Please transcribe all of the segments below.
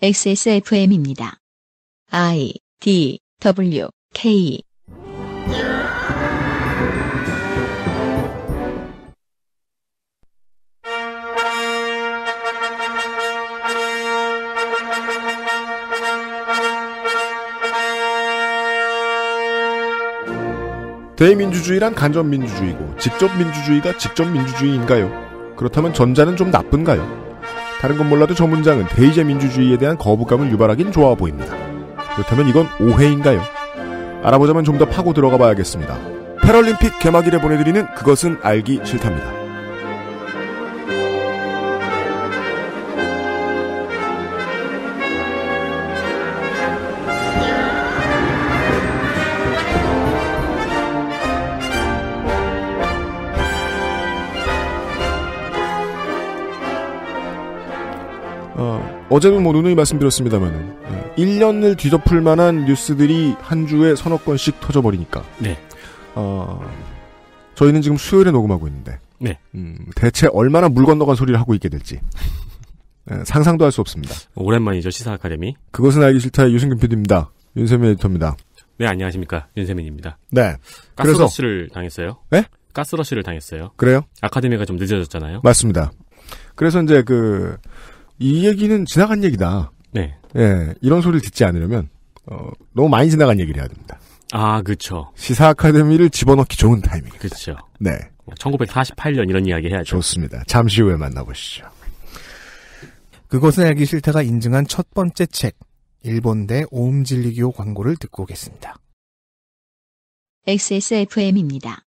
XSFM입니다. I D W K 대민주주의란 간접 민주주의고 직접 민주주의가 직접 민주주의인가요? 그렇다면 전자는 좀 나쁜가요? 다른 건 몰라도 저 문장은 대의제 민주주의에 대한 거부감을 유발하긴 좋아 보입니다. 그렇다면 이건 오해인가요? 알아보자면 좀 더 파고 들어가 봐야겠습니다. 패럴림픽 개막일에 보내드리는 그것은 알기 싫답니다. 어제도 뭐 누누이 말씀드렸습니다만은 1년을 예, 뒤덮을 만한 뉴스들이 한 주에 서너 건씩 터져버리니까. 네. 어, 저희는 지금 수요일에 녹음하고 있는데. 네. 음, 대체 얼마나 물 건너간 소리를 하고 있게 될지. 네, 상상도 할 수 없습니다. 오랜만이죠, 시사 아카데미. 그것은 알기 싫다의 유승균 PD입니다. 윤세민 에디터입니다. 네, 안녕하십니까. 윤세민입니다. 네. 가스러시를 당했어요. 네? 가스러시를 당했어요. 그래요? 아카데미가 좀 늦어졌잖아요. 맞습니다. 그래서 이제 그, 이 얘기는 지나간 얘기다. 네. 예, 이런 소리를 듣지 않으려면 어, 너무 많이 지나간 얘기를 해야 됩니다. 아, 그쵸 시사 아카데미를 집어넣기 좋은 타이밍이니다그렇 네. 1948년 이런 이야기 해야죠. 좋습니다. 잠시 후에 만나보시죠. 그것은 알기 싫다가 인증한 첫 번째 책 일본 대오음질리교 광고를 듣고 오겠습니다. XSFM입니다.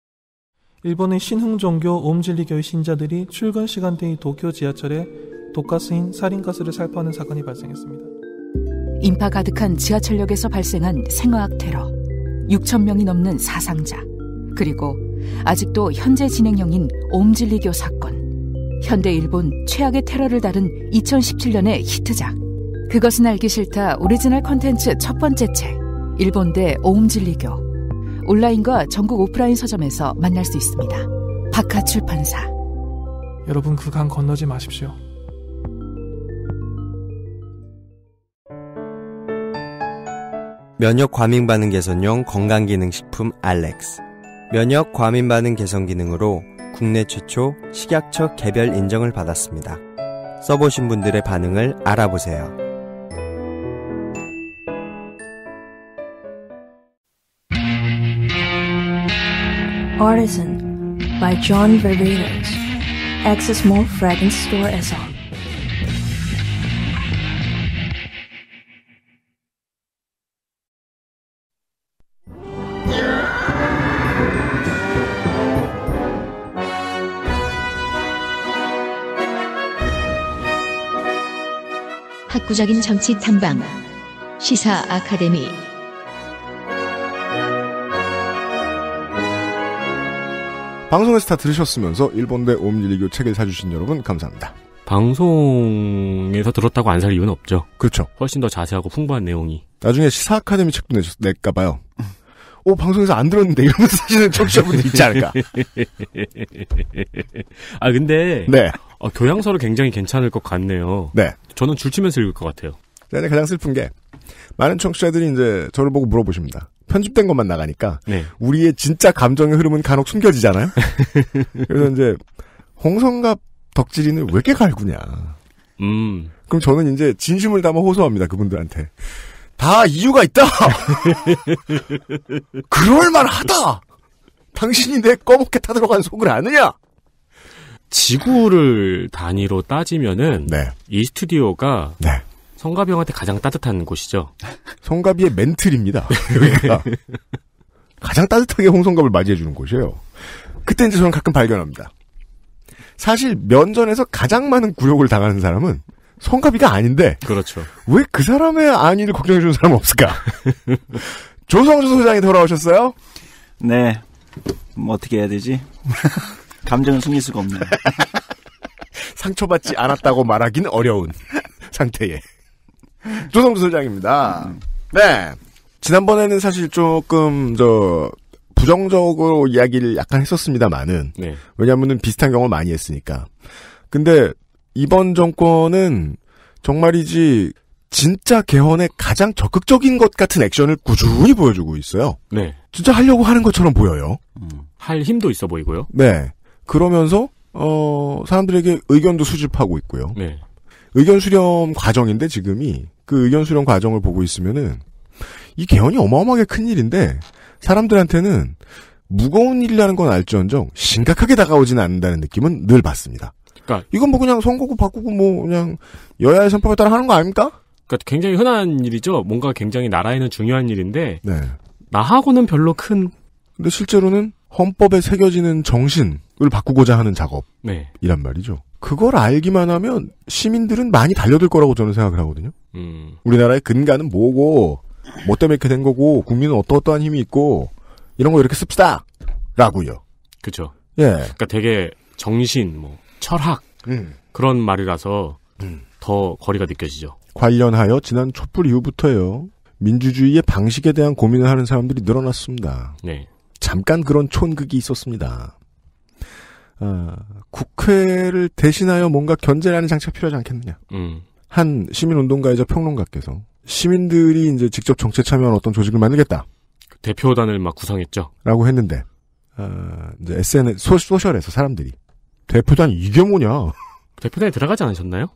일본의 신흥종교 오음질리교의 신자들이 출근 시간대인 도쿄 지하철에 독가스인 살인가스를 살포하는 사건이 발생했습니다. 인파 가득한 지하철역에서 발생한 생화학 테러, 6천 명이 넘는 사상자, 그리고 아직도 현재 진행형인 옴질리교 사건, 현대 일본 최악의 테러를 다룬 2017년의 히트작, 그것은 알기 싫다 오리지널 콘텐츠첫 번째 책, 일본대 옴음진리교 온라인과 전국 오프라인 서점에서 만날 수 있습니다. 박하 출판사. 여러분 그 강 건너지 마십시오. 면역 과민 반응 개선용 건강기능식품 알렉스. 면역 과민 반응 개선 기능으로 국내 최초 식약처 개별 인정을 받았습니다. 써보신 분들의 반응을 알아보세요. a r t by John v e r v e e s Access Mall Fragrance Store as 극구적인 정치 탐방 시사 아카데미 방송에서 다 들으셨으면서 일본대 오음일리교 책을 사주신 여러분 감사합니다. 방송에서 들었다고 안 살 이유는 없죠. 그렇죠. 훨씬 더 자세하고 풍부한 내용이. 나중에 시사 아카데미 책도 내셨, 낼까봐요. 오, 방송에서 안 들었는데 이러면사시은 청취자분들 있지 않을까. 아, 근데. 네. 어, 교양서를 굉장히 괜찮을 것 같네요. 네. 저는 줄치면서 읽을 것 같아요. 근데 가장 슬픈 게 많은 청취자들이 이제 저를 보고 물어보십니다. 편집된 것만 나가니까 네. 우리의 진짜 감정의 흐름은 간혹 숨겨지잖아요. 그래서 이제 홍성갑 덕질인을 왜 이렇게 갈구냐. 음. 그럼 저는 이제 진심을 담아 호소합니다. 그분들한테. 다 이유가 있다. 그럴만하다. 당신이 내 꺼멓게 타들어간 속을 아느냐. 지구를 단위로 따지면은 네. 이 스튜디오가 네. 성가형한테 가장 따뜻한 곳이죠. 성가비의 멘틀입니다. 그러니까 가장 따뜻하게 홍성갑을 맞이해주는 곳이에요. 그때 이제 저는 가끔 발견합니다. 사실 면전에서 가장 많은 굴욕을 당하는 사람은 성가비가 아닌데. 그렇죠. 왜 그 사람의 안위를 걱정해주는 사람 없을까? 조성주 소장이 돌아오셨어요? 네. 뭐 어떻게 해야 되지? 감정은 숨길 수가 없네요. 상처받지 않았다고 말하기는 어려운 상태에 조성주 소장입니다. 네. 지난번에는 사실 조금 저 부정적으로 이야기를 약간 했었습니다만은 네. 왜냐하면은 비슷한 경험을 많이 했으니까. 근데 이번 정권은 정말이지 진짜 개헌에 가장 적극적인 것 같은 액션을 꾸준히 보여주고 있어요. 네. 진짜 하려고 하는 것처럼 보여요. 음, 할 힘도 있어 보이고요. 네. 그러면서 어 사람들에게 의견도 수집하고 있고요. 네. 의견 수렴 과정인데 지금이 그 의견 수렴 과정을 보고 있으면은 이 개헌이 어마어마하게 큰 일인데 사람들한테는 무거운 일이라는 건 알지언정 심각하게 다가오지는 않는다는 느낌은 늘 받습니다. 그러니까 이건 뭐 그냥 선거구 바꾸고 뭐 그냥 여야의 선포에 따라 하는 거 아닙니까? 그러니까 굉장히 흔한 일이죠. 뭔가 굉장히 나라에는 중요한 일인데 네. 나하고는 별로 큰. 근데 실제로는 헌법에 새겨지는 정신 을 바꾸고자 하는 작업이란 네. 말이죠. 그걸 알기만 하면 시민들은 많이 달려들 거라고 저는 생각을 하거든요. 음. 우리나라의 근간은 뭐고 뭐 때문에 이렇게 된 거고 국민은 어떠어떠한 힘이 있고 이런 거 이렇게 씁시다 라고요. 그죠. 예. 그러니까 되게 정신 뭐 철학 음. 그런 말이라서 음. 더 거리가 느껴지죠. 관련하여 지난 촛불 이후부터요 민주주의의 방식에 대한 고민을 하는 사람들이 늘어났습니다. 네. 잠깐 그런 촌극이 있었습니다. 어, 국회를 대신하여 뭔가 견제하는 장치가 필요하지 않겠느냐. 음. 한 시민운동가이자 평론가께서 시민들이 이제 직접 정책 참여한 어떤 조직을 만들겠다. 그 대표단을 막 구성했죠. 라고 했는데 어, 이제 SNS 소, 소셜에서 사람들이 대표단 이게 뭐냐. 대표단에 들어가지 않으셨나요?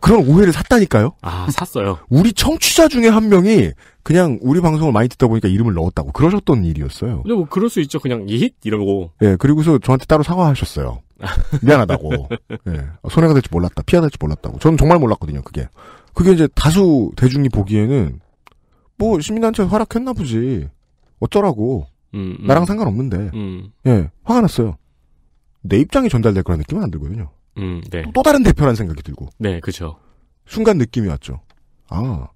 그런 오해를 샀다니까요. 아 샀어요. 우리 청취자 중에 한 명이 그냥 우리 방송을 많이 듣다 보니까 이름을 넣었다고 그러셨던 일이었어요. 근데 뭐 그럴 수 있죠. 그냥 이힛 이러고. 예, 그리고서 저한테 따로 사과하셨어요. 미안하다고. 예, 손해가 될지 몰랐다. 피해가 될지 몰랐다고. 저는 정말 몰랐거든요. 그게. 그게 이제 다수 대중이 보기에는 뭐 시민단체 활약했나 보지. 어쩌라고. 음, 음. 나랑 상관없는데. 음. 예, 화가 났어요. 내 입장이 전달될 거란 느낌은 안 들거든요. 음, 네. 또, 또 다른 대표라는 생각이 들고. 네, 그죠. 순간 느낌이 왔죠. 아,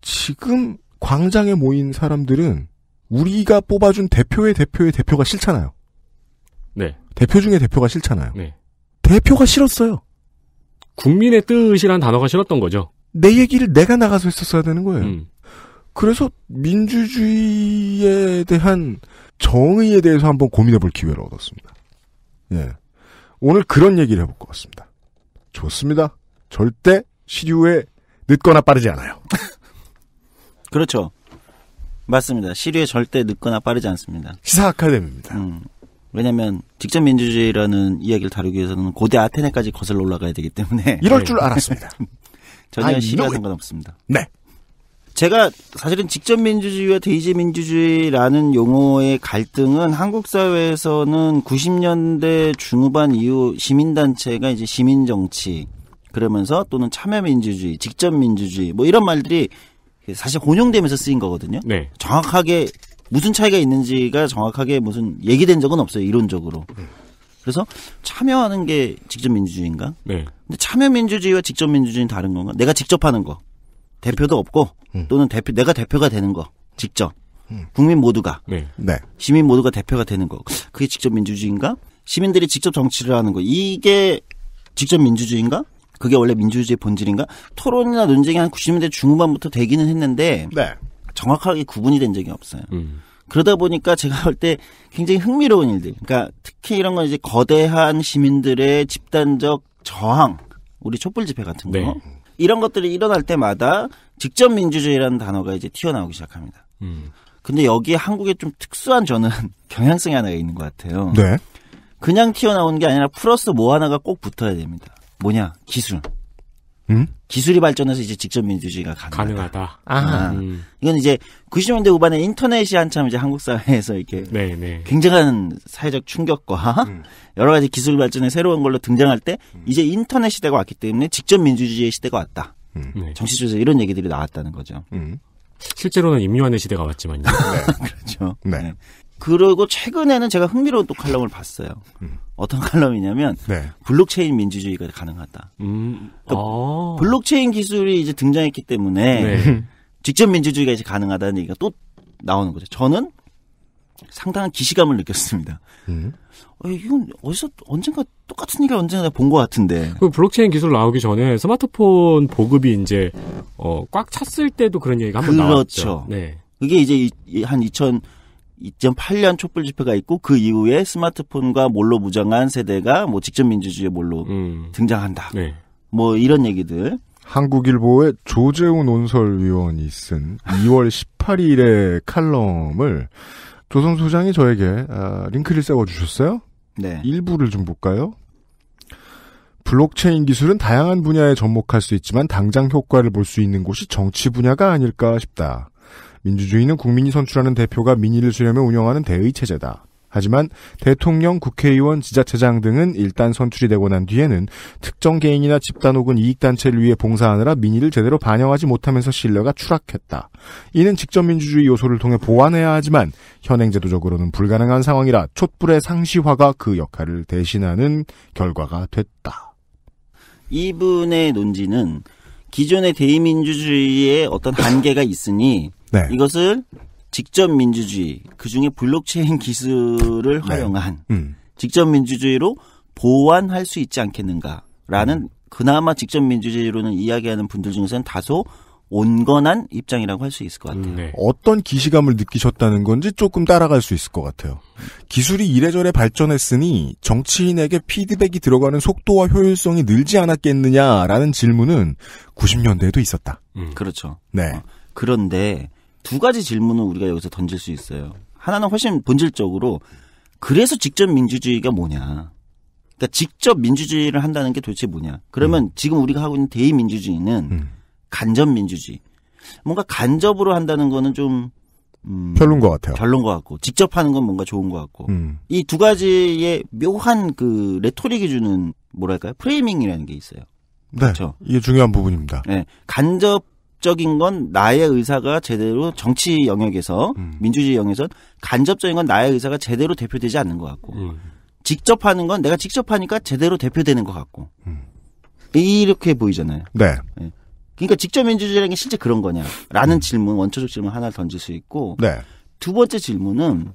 지금 광장에 모인 사람들은 우리가 뽑아준 대표의 대표의 대표가 싫잖아요. 네. 대표 중에 대표가 싫잖아요. 네. 대표가 싫었어요. 국민의 뜻이란 단어가 싫었던 거죠. 내 얘기를 내가 나가서 했었어야 되는 거예요. 음. 그래서 민주주의에 대한 정의에 대해서 한번 고민해 볼 기회를 얻었습니다. 예. 오늘 그런 얘기를 해볼 것 같습니다. 좋습니다. 절대 시류에 늦거나 빠르지 않아요. 그렇죠. 맞습니다. 시류에 절대 늦거나 빠르지 않습니다. 시사 아카데미입니다. 음. 왜냐면 직접 민주주의라는 이야기를 다루기 위해서는 고대 아테네까지 거슬러 올라가야 되기 때문에 이럴 네. 줄 알았습니다. 전혀 아, 시류와 상관없습니다. 네. 제가 사실은 직접 민주주의와 대의제 민주주의라는 용어의 갈등은 한국 사회에서는 90년대 중후반 이후 시민단체가 이제 시민정치 그러면서 또는 참여민주주의, 직접 민주주의 뭐 이런 말들이 그 사실 혼용되면서 쓰인 거거든요. 네. 정확하게 무슨 차이가 있는지가 정확하게 무슨 얘기된 적은 없어요 이론적으로. 그래서 참여하는 게 직접 민주주의인가? 네. 근데 참여 민주주의와 직접 민주주의는 다른 건가? 내가 직접 하는 거. 대표도 없고 음. 또는 대표 내가 대표가 되는 거. 직접. 음. 국민 모두가. 네. 네. 시민 모두가 대표가 되는 거. 그게 직접 민주주의인가? 시민들이 직접 정치를 하는 거. 이게 직접 민주주의인가? 그게 원래 민주주의 의 본질인가? 토론이나 논쟁이 한 90년대 중후반부터 되기는 했는데 네. 정확하게 구분이 된 적이 없어요. 음. 그러다 보니까 제가 볼 때 굉장히 흥미로운 일들. 그러니까 특히 이런 건 이제 거대한 시민들의 집단적 저항, 우리 촛불 집회 같은 거. 네. 이런 것들이 일어날 때마다 직접 민주주의라는 단어가 이제 튀어나오기 시작합니다. 음. 근데 여기에 한국에좀 특수한 저는 경향성이 하나가 있는 것 같아요. 네. 그냥 튀어나오는 게 아니라 플러스 뭐 하나가 꼭 붙어야 됩니다. 뭐냐 기술. 음? 기술이 발전해서 이제 직접 민주주의가 가능하다. 가능하다. 아. 음. 이건 이제 90년대 후반에 인터넷이 한참 이제 한국 사회에서 이렇게 네네. 네. 굉장한 사회적 충격과 음. 여러 가지 기술 발전의 새로운 걸로 등장할 때 음. 이제 인터넷 시대가 왔기 때문에 직접 민주주의의 시대가 왔다. 음. 네. 네. 정치조사 이런 얘기들이 나왔다는 거죠. 음. 실제로는 임요한의 시대가 왔지만요. 네. 그렇죠. 네. 네. 그리고 최근에는 제가 흥미로운 또 칼럼을 봤어요. 음. 어떤 칼럼이냐면 네. 블록체인 민주주의가 가능하다. 음. 그러니까 아. 블록체인 기술이 이제 등장했기 때문에 네. 직접 민주주의가 이제 가능하다는 얘기가 또 나오는 거죠. 저는 상당한 기시감을 느꼈습니다. 음. 어, 이건 어디서 언젠가 똑같은 얘기를 언젠가 본 것 같은데. 그 블록체인 기술 나오기 전에 스마트폰 보급이 이제 어, 꽉 찼을 때도 그런 얘기가 한번 그렇죠. 나왔죠. 그렇죠. 네. 그게 이제 한 2000. 2008년 촛불 집회가 있고 그 이후에 스마트폰과 몰로 무장한 세대가 뭐 직접 민주주의 몰로 음. 등장한다. 네. 뭐 이런 얘기들. 한국일보의 조재훈 논설위원이 쓴 2월 18일의 칼럼을 조선 소장이 저에게 아, 링크를 세워주셨어요. 네. 일부를 좀 볼까요? 블록체인 기술은 다양한 분야에 접목할 수 있지만 당장 효과를 볼 수 있는 곳이 정치 분야가 아닐까 싶다. 민주주의는 국민이 선출하는 대표가 민의를 수렴해 운영하는 대의 체제다. 하지만 대통령, 국회의원, 지자체장 등은 일단 선출이 되고 난 뒤에는 특정 개인이나 집단 혹은 이익단체를 위해 봉사하느라 민의를 제대로 반영하지 못하면서 신뢰가 추락했다. 이는 직접 민주주의 요소를 통해 보완해야 하지만 현행제도적으로는 불가능한 상황이라 촛불의 상시화가 그 역할을 대신하는 결과가 됐다. 이분의 논지는 기존의 대의민주주의에 어떤 한계가 있으니 네. 이것을 직접 민주주의 그중에 블록체인 기술을 네. 활용한 네. 음. 직접 민주주의로 보완할 수 있지 않겠는가라는 음. 그나마 직접 민주주의로는 이야기하는 분들 중에서는 다소 온건한 입장이라고 할 수 있을 것 같아요. 음, 네. 어떤 기시감을 느끼셨다는 건지 조금 따라갈 수 있을 것 같아요. 기술이 이래저래 발전했으니 정치인에게 피드백이 들어가는 속도와 효율성이 늘지 않았겠느냐라는 질문은 90년대에도 있었다. 음. 그렇죠. 네. 어, 그런데 두 가지 질문을 우리가 여기서 던질 수 있어요. 하나는 훨씬 본질적으로 그래서 직접 민주주의가 뭐냐. 그러니까 직접 민주주의를 한다는 게 도대체 뭐냐. 그러면 음. 지금 우리가 하고 있는 대의민주주의는 음. 간접 민주주의. 뭔가 간접으로 한다는 거는 좀 음, 별론 것 같아요. 별론 것 같고 직접 하는 건 뭔가 좋은 것 같고 음. 이두 가지의 묘한 그 레토릭이 주는 뭐랄까요 프레이밍이라는 게 있어요. 네, 그렇죠? 이게 중요한 부분입니다. 네, 간접 간접적인 건 나의 의사가 제대로 정치 영역에서 음. 민주주의 영역에서 간접적인 건 나의 의사가 제대로 대표되지 않는 것 같고 음. 직접 하는 건 내가 직접 하니까 제대로 대표되는 것 같고 음. 이렇게 보이잖아요. 네. 네. 그러니까 직접 민주주의라는 게 실제 그런 거냐라는 음. 질문 원초적 질문 하나 던질 수 있고 네. 두 번째 질문은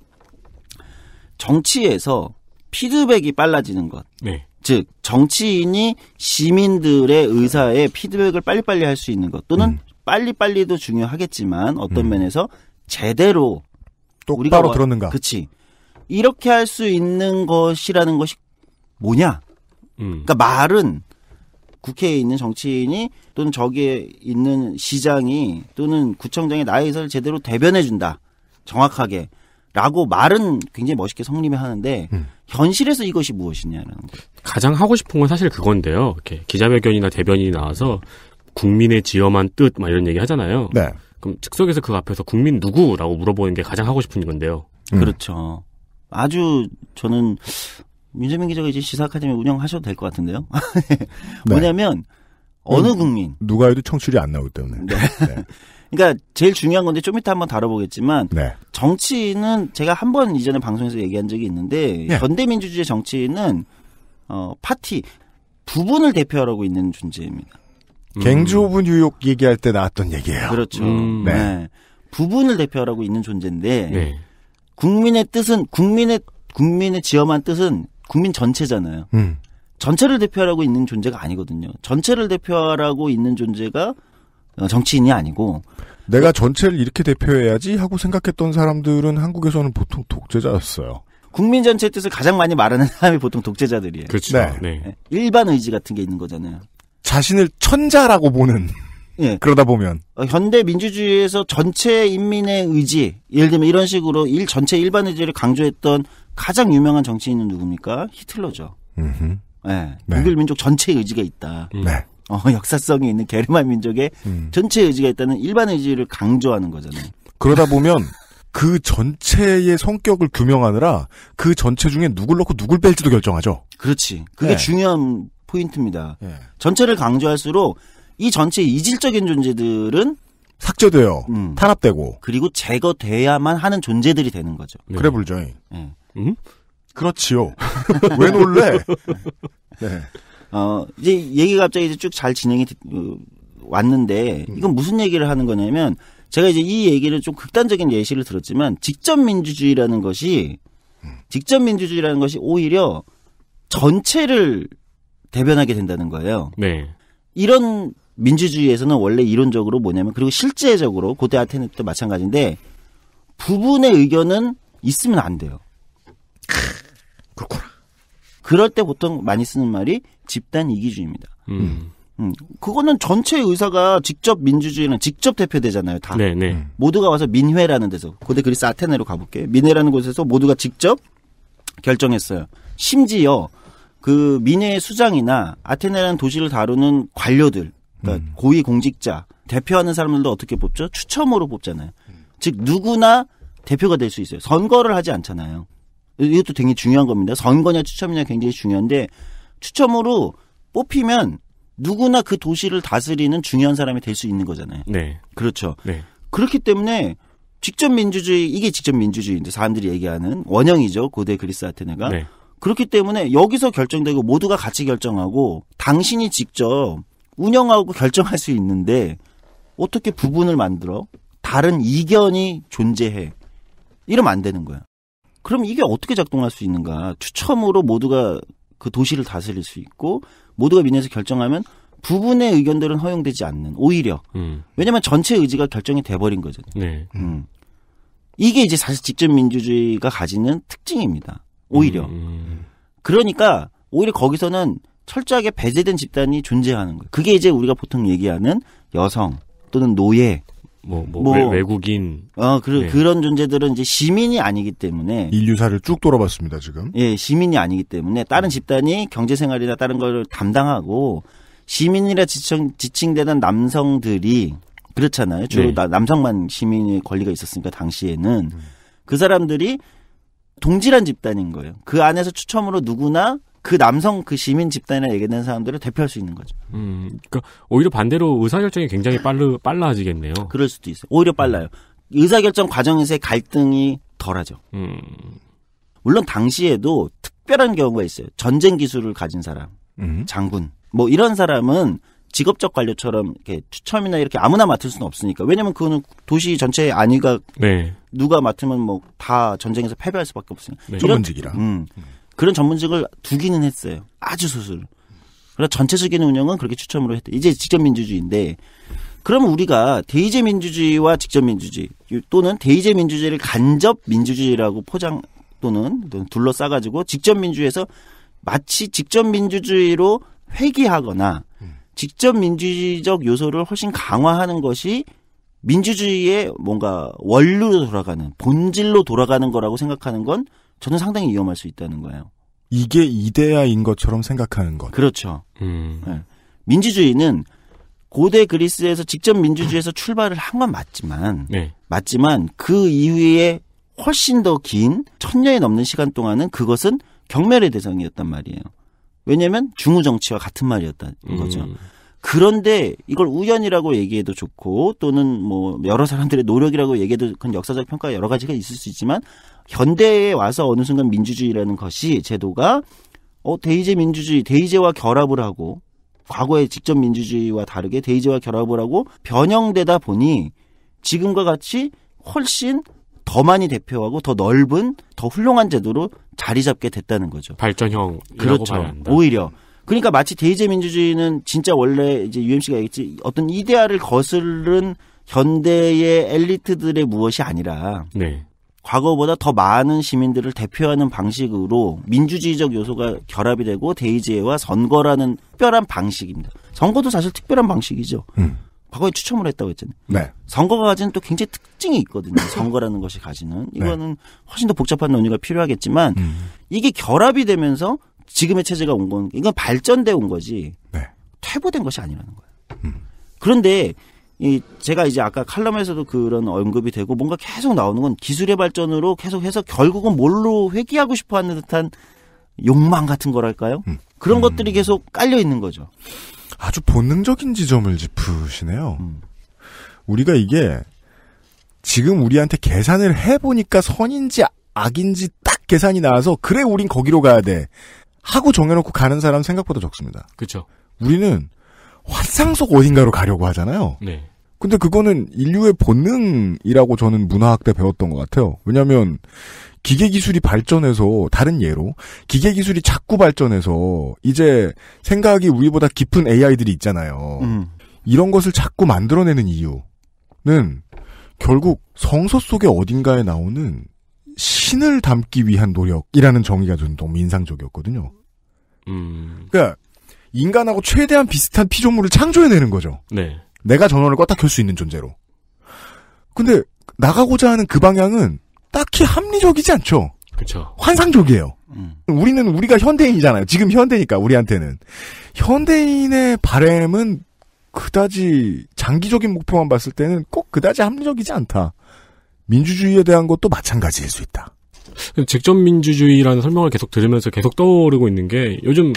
정치에서 피드백이 빨라지는 것. 네. 즉 정치인이 시민들의 의사에 피드백을 빨리빨리 할 수 있는 것 또는 음. 빨리빨리도 중요하겠지만 어떤 음. 면에서 제대로 똑바로 우리가 들었는가. 그치. 이렇게 할 수 있는 것이라는 것이 뭐냐. 음. 그러니까 말은 국회에 있는 정치인이 또는 저기에 있는 시장이 또는 구청장이 나의 의사를 제대로 대변해준다. 정확하게. 라고 말은 굉장히 멋있게 성립을 하는데 음. 현실에서 이것이 무엇이냐는 거. 가장 하고 싶은 건 사실 그건데요. 이렇게 기자회견이나 대변인이 나와서 국민의 지엄한 뜻, 막 이런 얘기 하잖아요. 네. 그럼 즉석에서 그 앞에서 국민 누구라고 물어보는 게 가장 하고 싶은 건데요. 음. 그렇죠. 아주 저는 민재민 기자가 이제 시사 카데미 운영하셔도 될 것 같은데요. 네. 뭐냐면 네. 어느 음, 국민 누가 해도 청출이 안 나오기 때문에. 네. 네. 그러니까 제일 중요한 건데 좀 이따 한번 다뤄보겠지만 네. 정치는 제가 한 번 이전에 방송에서 얘기한 적이 있는데 네. 예. 현대민주주의 정치는 어 파티 부분을 대표하라고 있는 존재입니다. 음. 갱주 오브 뉴욕 얘기할 때 나왔던 얘기예요. 그렇죠. 음. 네. 네. 부분을 대표하고 있는 존재인데 네. 국민의 뜻은 국민의 국민의 지엄한 뜻은 국민 전체잖아요. 음. 전체를 대표하고 있는 존재가 아니거든요. 전체를 대표하고 있는 존재가 어, 정치인이 아니고 내가 전체를 이렇게 대표해야지 하고 생각했던 사람들은 한국에서는 보통 독재자였어요. 국민 전체 뜻을 가장 많이 말하는 사람이 보통 독재자들이에요. 네. 그렇죠. 네. 네. 일반 의지 같은 게 있는 거잖아요. 자신을 천자라고 보는 예. 그러다 보면 어, 현대 민주주의에서 전체 인민의 의지, 예를 들면 이런 식으로 일 전체 일반 의지를 강조했던 가장 유명한 정치인은 누굽니까? 히틀러죠. 음흠. 예, 네. 독일 민족 전체 의지가 있다. 음. 네. 어, 역사성이 있는 게르만 민족의 음. 전체 의지가 있다는 일반 의지를 강조하는 거잖아요. 그러다 보면 그 전체의 성격을 규명하느라 그 전체 중에 누굴 넣고 누굴 뺄지도 결정하죠. 그렇지. 그게 네. 중요한 포인트입니다. 예. 전체를 강조할수록 이 전체 이질적인 존재들은 삭제돼요. 음. 탄압되고. 그리고 제거돼야만 하는 존재들이 되는 거죠. 네. 그래 불죠잉. 네. 예. 음? 그렇지요. 왜 놀래? 네. 네. 어, 이제 얘기가 갑자기 이제 쭉 잘 진행이 어, 왔는데 음. 이건 무슨 얘기를 하는 거냐면 제가 이제 이 얘기를 좀 극단적인 예시를 들었지만 직접 민주주의라는 것이 음. 직접 민주주의라는 것이 오히려 전체를 대변하게 된다는 거예요. 네. 이런 민주주의에서는 원래 이론적으로 뭐냐면 그리고 실제적으로 고대 아테네 도 마찬가지인데 부분의 의견은 있으면 안 돼요. 그렇구나. 그럴 때 보통 많이 쓰는 말이 집단 이기주의입니다. 음. 음. 그거는 전체 의사가 직접 민주주의는 직접 대표되잖아요, 다. 네네. 네. 음. 모두가 와서 민회라는 데서, 고대 그리스 아테네로 가볼게. 요 민회라는 곳에서 모두가 직접 결정했어요. 심지어 그 미네의 수장이나 아테네라는 도시를 다루는 관료들, 그러니까 음. 고위 공직자, 대표하는 사람들도 어떻게 뽑죠? 추첨으로 뽑잖아요. 음. 즉 누구나 대표가 될 수 있어요. 선거를 하지 않잖아요. 이것도 되게 중요한 겁니다. 선거냐 추첨이냐 굉장히 중요한데 추첨으로 뽑히면 누구나 그 도시를 다스리는 중요한 사람이 될 수 있는 거잖아요. 네. 그렇죠. 네. 그렇기 때문에 직접 민주주의 이게 직접 민주주의인데 사람들이 얘기하는 원형이죠 고대 그리스 아테네가 네. 그렇기 때문에 여기서 결정되고 모두가 같이 결정하고 당신이 직접 운영하고 결정할 수 있는데 어떻게 부분을 만들어 다른 이견이 존재해 이러면 안 되는 거야. 그럼 이게 어떻게 작동할 수 있는가? 추첨으로 모두가 그 도시를 다스릴 수 있고 모두가 민에서 결정하면 부분의 의견들은 허용되지 않는 오히려 음. 왜냐하면 전체 의지가 결정이 돼버린 거잖아요. 네. 음. 이게 이제 사실 직접 민주주의가 가지는 특징입니다. 오히려. 음, 음. 그러니까 오히려 거기서는 철저하게 배제된 집단이 존재하는 거예요. 그게 이제 우리가 보통 얘기하는 여성 또는 노예 뭐, 뭐, 뭐 외, 국인 어, 그, 네. 그런 존재들은 이제 시민이 아니기 때문에. 인류사를 쭉 돌아봤습니다, 지금. 예, 시민이 아니기 때문에 다른 음. 집단이 경제생활이나 다른 걸 담당하고 시민이라 지칭, 지칭되는 남성들이 그렇잖아요. 주로 네. 남성만 시민의 권리가 있었으니까, 당시에는. 음. 그 사람들이 동질한 집단인 거예요. 그 안에서 추첨으로 누구나 그 남성 그 시민 집단이나 얘기된 사람들을 대표할 수 있는 거죠. 음, 그러니까 오히려 반대로 의사결정이 굉장히 빨르 빨라지겠네요. 그럴 수도 있어요. 오히려 빨라요. 의사결정 과정에서의 갈등이 덜하죠. 음. 물론 당시에도 특별한 경우가 있어요. 전쟁 기술을 가진 사람, 음. 장군, 뭐 이런 사람은 직업적 관료처럼 이렇게 추첨이나 이렇게 아무나 맡을 수는 없으니까 왜냐면 그거는 도시 전체의 안위가 네. 누가 맡으면 뭐 다 전쟁에서 패배할 수밖에 없으니까 네. 전문직이라 음, 그런 전문직을 두기는 했어요. 아주 수술 그래서 전체적인 운영은 그렇게 추첨으로 했대. 이제 직접 민주주의인데 그러면 우리가 대의제 민주주의와 직접 민주주의 또는 대의제 민주주의를 간접 민주주의라고 포장 또는 둘러싸가지고 직접 민주에서 마치 직접 민주주의로 회귀하거나 음. 직접 민주적 주의 요소를 훨씬 강화하는 것이 민주주의의 뭔가 원류로 돌아가는 본질로 돌아가는 거라고 생각하는 건 저는 상당히 위험할 수 있다는 거예요. 이게 이데아인 것처럼 생각하는 것. 그렇죠. 음. 네. 민주주의는 고대 그리스에서 직접 민주주의에서 출발을 한 건 맞지만 네. 맞지만 그 이후에 훨씬 더 긴 천년이 넘는 시간 동안은 그것은 경멸의 대상이었단 말이에요. 왜냐하면 중우 정치와 같은 말이었다는 음. 거죠. 그런데 이걸 우연이라고 얘기해도 좋고 또는 뭐 여러 사람들의 노력이라고 얘기해도 큰 역사적 평가 여러 가지가 있을 수 있지만 현대에 와서 어느 순간 민주주의라는 것이 제도가 어 대의제 민주주의 대의제와 결합을 하고 과거의 직접 민주주의와 다르게 대의제와 결합을 하고 변형되다 보니 지금과 같이 훨씬 더 많이 대표하고 더 넓은 더 훌륭한 제도로 자리 잡게 됐다는 거죠. 발전형 그렇죠. 오히려 그러니까 마치 대의제민주주의는 진짜 원래 이제 UMC가 얘기했지 어떤 이데아를 거슬른 현대의 엘리트들의 무엇이 아니라 네. 과거보다 더 많은 시민들을 대표하는 방식으로 민주주의적 요소가 결합이 되고 대의제와 선거라는 특별한 방식입니다. 선거도 사실 특별한 방식이죠. 음. 과거에 추첨을 했다고 했잖아요. 네. 선거가 가진 또 굉장히 특징이 있거든요. 선거라는 것이 가지는 네. 이거는 훨씬 더 복잡한 논의가 필요하겠지만 음. 이게 결합이 되면서 지금의 체제가 온 건 이건 발전돼 온 거지 네. 퇴보된 것이 아니라는 거예요. 음. 그런데 이 제가 이제 아까 칼럼에서도 그런 언급이 되고 뭔가 계속 나오는 건 기술의 발전으로 계속해서 결국은 뭘로 회귀하고 싶어하는 듯한 욕망 같은 거랄까요? 음. 그런 음. 것들이 계속 깔려 있는 거죠. 아주 본능적인 지점을 짚으시네요. 음. 우리가 이게 지금 우리한테 계산을 해보니까 선인지 악인지 딱 계산이 나와서 그래 우린 거기로 가야 돼 하고 정해놓고 가는 사람 생각보다 적습니다. 그렇죠. 우리는 환상 속 어딘가로 가려고 하잖아요. 네. 근데 그거는 인류의 본능이라고 저는 문화학 때 배웠던 것 같아요. 왜냐하면 기계 기술이 발전해서 다른 예로 기계 기술이 자꾸 발전해서 이제 생각이 우리보다 깊은 AI들이 있잖아요. 음. 이런 것을 자꾸 만들어내는 이유는 결국 성서 속의 어딘가에 나오는 신을 담기 위한 노력이라는 정의가 좀 너무 인상적이었거든요. 음. 그러니까 인간하고 최대한 비슷한 피조물을 창조해내는 거죠. 네. 내가 전원을 껐다 켤 수 있는 존재로. 근데 나가고자 하는 그 방향은 딱히 합리적이지 않죠. 그렇 환상적이에요. 음. 우리는 우리가 현대인이잖아요. 지금 현대니까 우리한테는 현대인의 바램은 그다지 장기적인 목표만 봤을 때는 꼭 그다지 합리적이지 않다. 민주주의에 대한 것도 마찬가지일 수 있다. 직접 민주주의라는 설명을 계속 들으면서 계속 떠오르고 있는 게 요즘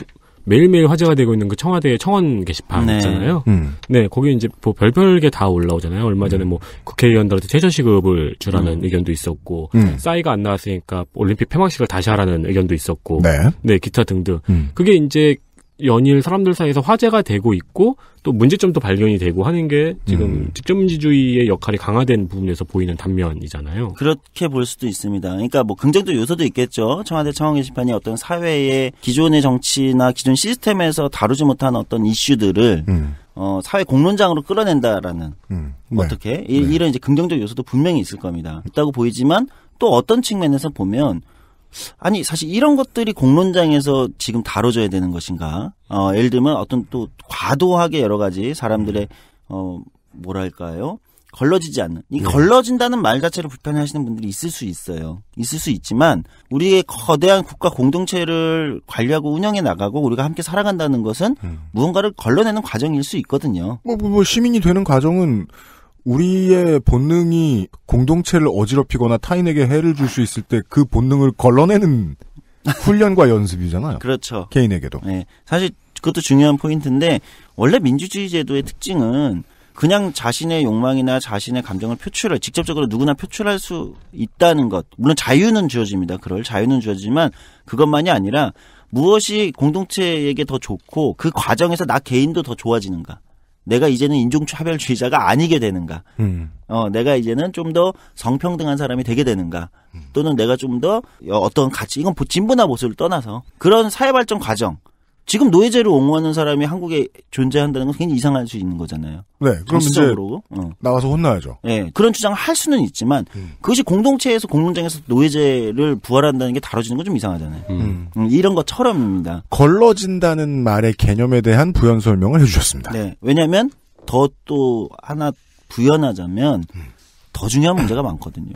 매일매일 화제가 되고 있는 그 청와대의 청원 게시판 네. 있잖아요. 음. 네, 거기 이제 뭐 별별게 다 올라오잖아요. 얼마 전에 음. 뭐 국회의원들한테 최저시급을 주라는 음. 의견도 있었고, 음. 싸이가 안 나왔으니까 올림픽 폐막식을 다시 하라는 의견도 있었고, 네, 네 기타 등등. 음. 그게 이제 연일 사람들 사이에서 화제가 되고 있고 또 문제점도 발견이 되고 하는 게 지금 음. 직접민주주의의 역할이 강화된 부분에서 보이는 단면이잖아요. 그렇게 볼 수도 있습니다. 그러니까 뭐 긍정적 요소도 있겠죠. 청와대 청원 게시판이 어떤 사회의 기존의 정치나 기존 시스템에서 다루지 못한 어떤 이슈들을 음. 어, 사회 공론장으로 끌어낸다라는 음. 네. 어떻게 네. 이런 이제 긍정적 요소도 분명히 있을 겁니다. 있다고 보이지만 또 어떤 측면에서 보면 아니 사실 이런 것들이 공론장에서 지금 다뤄져야 되는 것인가? 어, 예를 들면 어떤 또 과도하게 여러 가지 사람들의 네. 어 뭐랄까요? 걸러지지 않는 이 네. 걸러진다는 말 자체를 불편해하시는 분들이 있을 수 있어요. 있을 수 있지만 우리의 거대한 국가 공동체를 관리하고 운영해 나가고 우리가 함께 살아간다는 것은 음. 무언가를 걸러내는 과정일 수 있거든요. 뭐, 뭐, 뭐 시민이 되는 과정은 우리의 본능이 공동체를 어지럽히거나 타인에게 해를 줄 수 있을 때 그 본능을 걸러내는 훈련과 연습이잖아요. 그렇죠. 개인에게도. 네. 사실 그것도 중요한 포인트인데 원래 민주주의 제도의 특징은 그냥 자신의 욕망이나 자신의 감정을 표출을 직접적으로 누구나 표출할 수 있다는 것. 물론 자유는 주어집니다. 그럴 자유는 주어지만 그것만이 아니라 무엇이 공동체에게 더 좋고 그 과정에서 나 개인도 더 좋아지는가. 내가 이제는 인종차별주의자가 아니게 되는가? 음. 어, 내가 이제는 좀 더 성평등한 사람이 되게 되는가? 음. 또는 내가 좀 더 어, 어떤 가치, 이건 진보나 모습를 떠나서 그런 사회발전 과정, 지금 노예제를 옹호하는 사람이 한국에 존재한다는 건 굉장히 이상할 수 있는 거잖아요. 네, 그럼 이제 어. 나와서 혼나야죠. 네, 그런 주장을 할 수는 있지만 음. 그것이 공동체에서 공론장에서 노예제를 부활한다는 게 다뤄지는 건 좀 이상하잖아요. 음. 음, 이런 것처럼입니다. 걸러진다는 말의 개념에 대한 부연 설명을 해주셨습니다. 네, 왜냐하면 더 또 하나 부연하자면 음. 더 중요한 문제가 많거든요.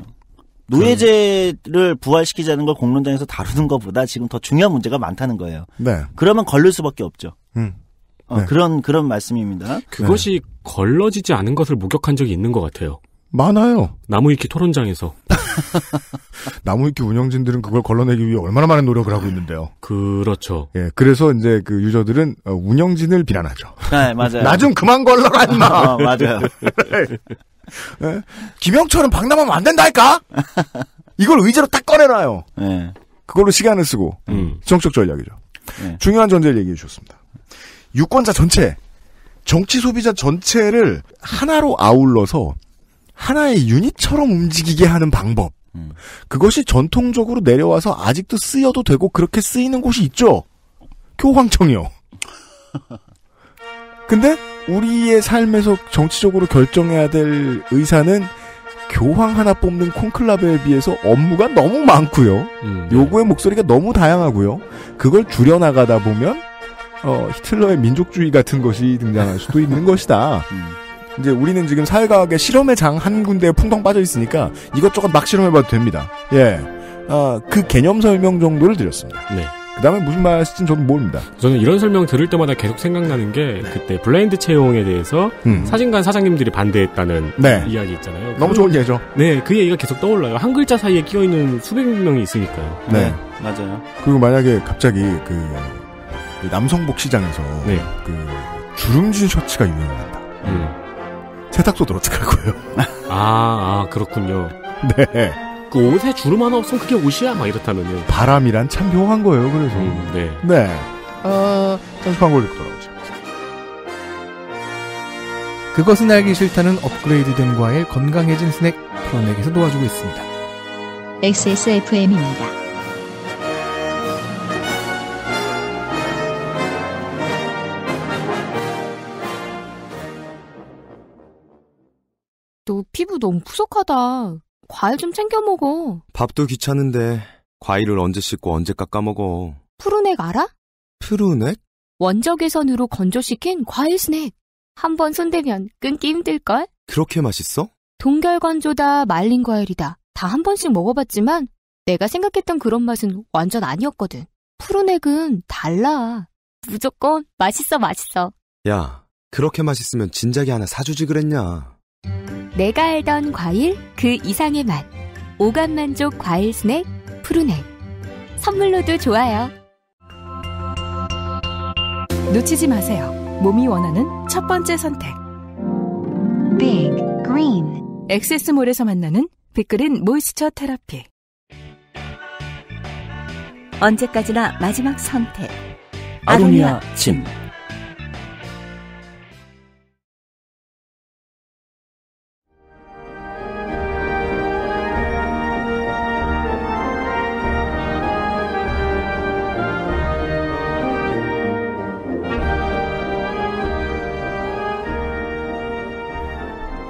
노예제를 부활시키자는 걸 공론장에서 다루는 것보다 지금 더 중요한 문제가 많다는 거예요. 네. 그러면 걸릴 수밖에 없죠. 음. 어, 네. 그런 그런 말씀입니다. 그것이 네. 걸러지지 않은 것을 목격한 적이 있는 것 같아요. 많아요. 나무위키 토론장에서. 나무위키 운영진들은 그걸 걸러내기 위해 얼마나 많은 노력을 하고 있는데요. 그렇죠. 예, 그래서 이제 그 유저들은 어, 운영진을 비난하죠. 네, 맞아요. 나 좀 그만 걸러라, 임마! 어, 맞아요. 예? 김영철은 방남하면 안 된다니까? 이걸 의제로 딱 꺼내놔요. 네. 그걸로 시간을 쓰고 음. 정적 전략이죠. 네. 중요한 전제를 얘기해 주셨습니다. 유권자 전체, 정치 소비자 전체를 하나로 아울러서 하나의 유닛처럼 움직이게 하는 방법. 음. 그것이 전통적으로 내려와서 아직도 쓰여도 되고 그렇게 쓰이는 곳이 있죠. 교황청이요. 근데 우리의 삶에서 정치적으로 결정해야 될 의사는 교황 하나 뽑는 콘클라베에 비해서 업무가 너무 많고요. 음, 네. 요구의 목소리가 너무 다양하고요. 그걸 줄여나가다 보면 어, 히틀러의 민족주의 같은 것이 등장할 수도 있는 것이다. 음. 이제 우리는 지금 사회과학의 실험의 장 한 군데에 풍덩 빠져 있으니까 이것저것 막 실험해봐도 됩니다. 예. 아, 그 개념 설명 정도를 드렸습니다. 네. 그 다음에 무슨 말씀인지 저는 모릅니다. 저는 이런 설명 들을 때마다 계속 생각나는 게 네. 그때 블라인드 채용에 대해서 음. 사진관 사장님들이 반대했다는 네. 이야기 있잖아요. 너무 그, 좋은 예죠. 네, 그 얘기가 계속 떠올라요. 한 글자 사이에 끼어 있는 수백 명이 있으니까요. 네. 네. 맞아요. 그리고 만약에 갑자기 그, 그 남성복 시장에서 네. 그 주름진 셔츠가 유명합다 음. 세탁소 들어떻게할 거예요? 아, 아, 그렇군요. 네. 그 옷에 주름 하나 없으면 그게 옷이야 막 이렇다면요. 바람이란 참 묘한 거예요. 그래서 음, 네. 네. 잠시 광고를 듣고 돌아오죠. 그것은 알기 싫다는 업그레이드된 과일 건강해진 스낵 프로넥에서 도와주고 있습니다. XSFM입니다. 너 피부 너무 푸석하다. 과일 좀 챙겨 먹어. 밥도 귀찮은데 과일을 언제 씻고 언제 깎아 먹어. 푸른액 알아? 푸른액? 원적외선으로 건조시킨 과일 스낵. 한 번 손대면 끊기 힘들걸? 그렇게 맛있어? 동결건조다, 말린 과일이다. 다 한 번씩 먹어봤지만 내가 생각했던 그런 맛은 완전 아니었거든. 푸른액은 달라. 무조건 맛있어, 맛있어. 야, 그렇게 맛있으면 진작에 하나 사주지 그랬냐. 내가 알던 과일 그 이상의 맛. 오감 만족 과일 스낵 푸르넥. 선물로도 좋아요. 놓치지 마세요. 몸이 원하는 첫 번째 선택. Big Green. 엑세스몰에서 만나는 빅그린 모이스처 테라피. 언제까지나 마지막 선택. 아로니아 침.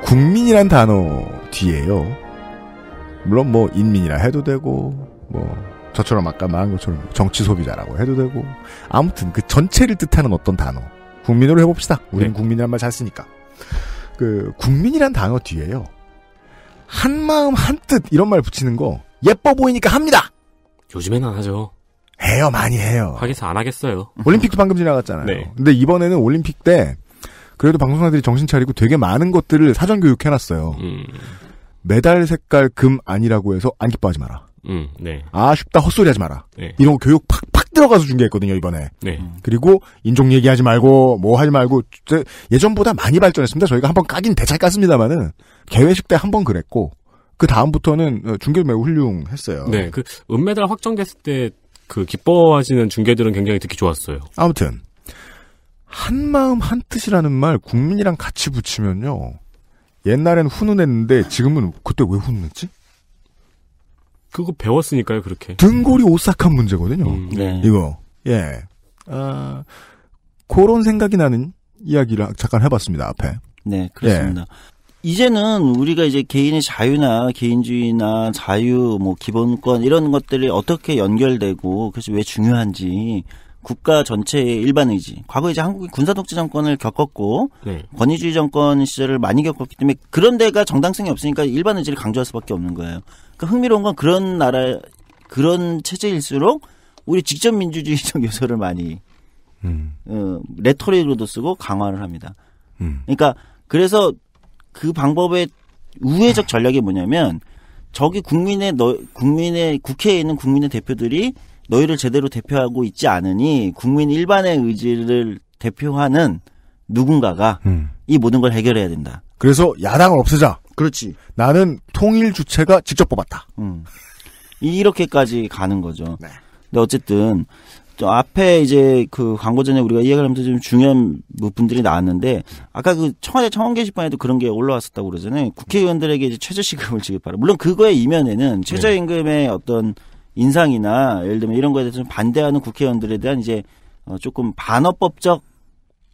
국민이란 단어 뒤에요. 물론 뭐 인민이라 해도 되고 뭐 저처럼 아까 말한 것처럼 정치 소비자라고 해도 되고 아무튼 그 전체를 뜻하는 어떤 단어 국민으로 해봅시다. 우리는 네. 국민이란 말 잘 쓰니까 그 국민이란 단어 뒤에요. 한 마음 한뜻 이런 말 붙이는 거 예뻐 보이니까 합니다. 요즘엔 안 하죠. 해요 많이 해요. 하겠어 안 하겠어요. 올림픽도 방금 지나갔잖아요. 네. 근데 이번에는 올림픽 때 그래도 방송사들이 정신 차리고 되게 많은 것들을 사전 교육해놨어요. 음. 메달 색깔 금 아니라고 해서 안 기뻐하지 마라. 음, 네. 아쉽다 헛소리 하지 마라. 네. 이런 거 교육 팍팍 들어가서 중계했거든요, 이번에. 네. 그리고 인종 얘기하지 말고 뭐 하지 말고 예전보다 많이 발전했습니다. 저희가 한 번 까긴 대차 깠습니다마는 개회식 때 한 번 그랬고 그 다음부터는 중계 매우 훌륭했어요. 네. 그 은메달 확정됐을 때 그 기뻐하시는 중계들은 굉장히 듣기 좋았어요. 아무튼 한 마음 한 뜻이라는 말 국민이랑 같이 붙이면요. 옛날엔 훈훈했는데 지금은 그때 왜 훈훈했지? 그거 배웠으니까요, 그렇게. 등골이 오싹한 문제거든요. 음, 네. 이거. 예. 아, 그런 생각이 나는 이야기를 잠깐 해봤습니다, 앞에. 네, 그렇습니다. 예. 이제는 우리가 이제 개인의 자유나 개인주의나 자유, 뭐 기본권 이런 것들이 어떻게 연결되고 그래서왜 중요한지 국가 전체의 일반 의지. 과거 이제 한국이 군사독재 정권을 겪었고 네. 권위주의 정권 시절을 많이 겪었기 때문에 그런 데가 정당성이 없으니까 일반 의지를 강조할 수밖에 없는 거예요. 그러니까 흥미로운 건 그런 나라 그런 체제일수록 우리 직접 민주주의적 요소를 많이 음. 어, 레토리로도 쓰고 강화를 합니다. 음. 그러니까 그래서 그 방법의 우회적 전략이 뭐냐면 저기 국민의 너, 국민의 국회에 있는 국민의 대표들이 너희를 제대로 대표하고 있지 않으니 국민 일반의 의지를 대표하는 누군가가 음. 이 모든 걸 해결해야 된다. 그래서 야당을 없애자. 그렇지. 나는 통일 주체가 직접 뽑았다. 음. 이렇게까지 가는 거죠. 네. 근데 어쨌든 앞에 이제 그 광고 전에 우리가 이야기를 하면서 좀 중요한 부분들이 나왔는데 아까 그 청와대 청원 게시판에도 그런 게 올라왔었다고 그러잖아요. 국회의원들에게 이제 최저시급을 지급하라. 물론 그거의 이면에는 네. 최저임금의 어떤 인상이나 예를 들면 이런 거에 대해서 좀 반대하는 국회의원들에 대한 이제 어, 조금 반어법적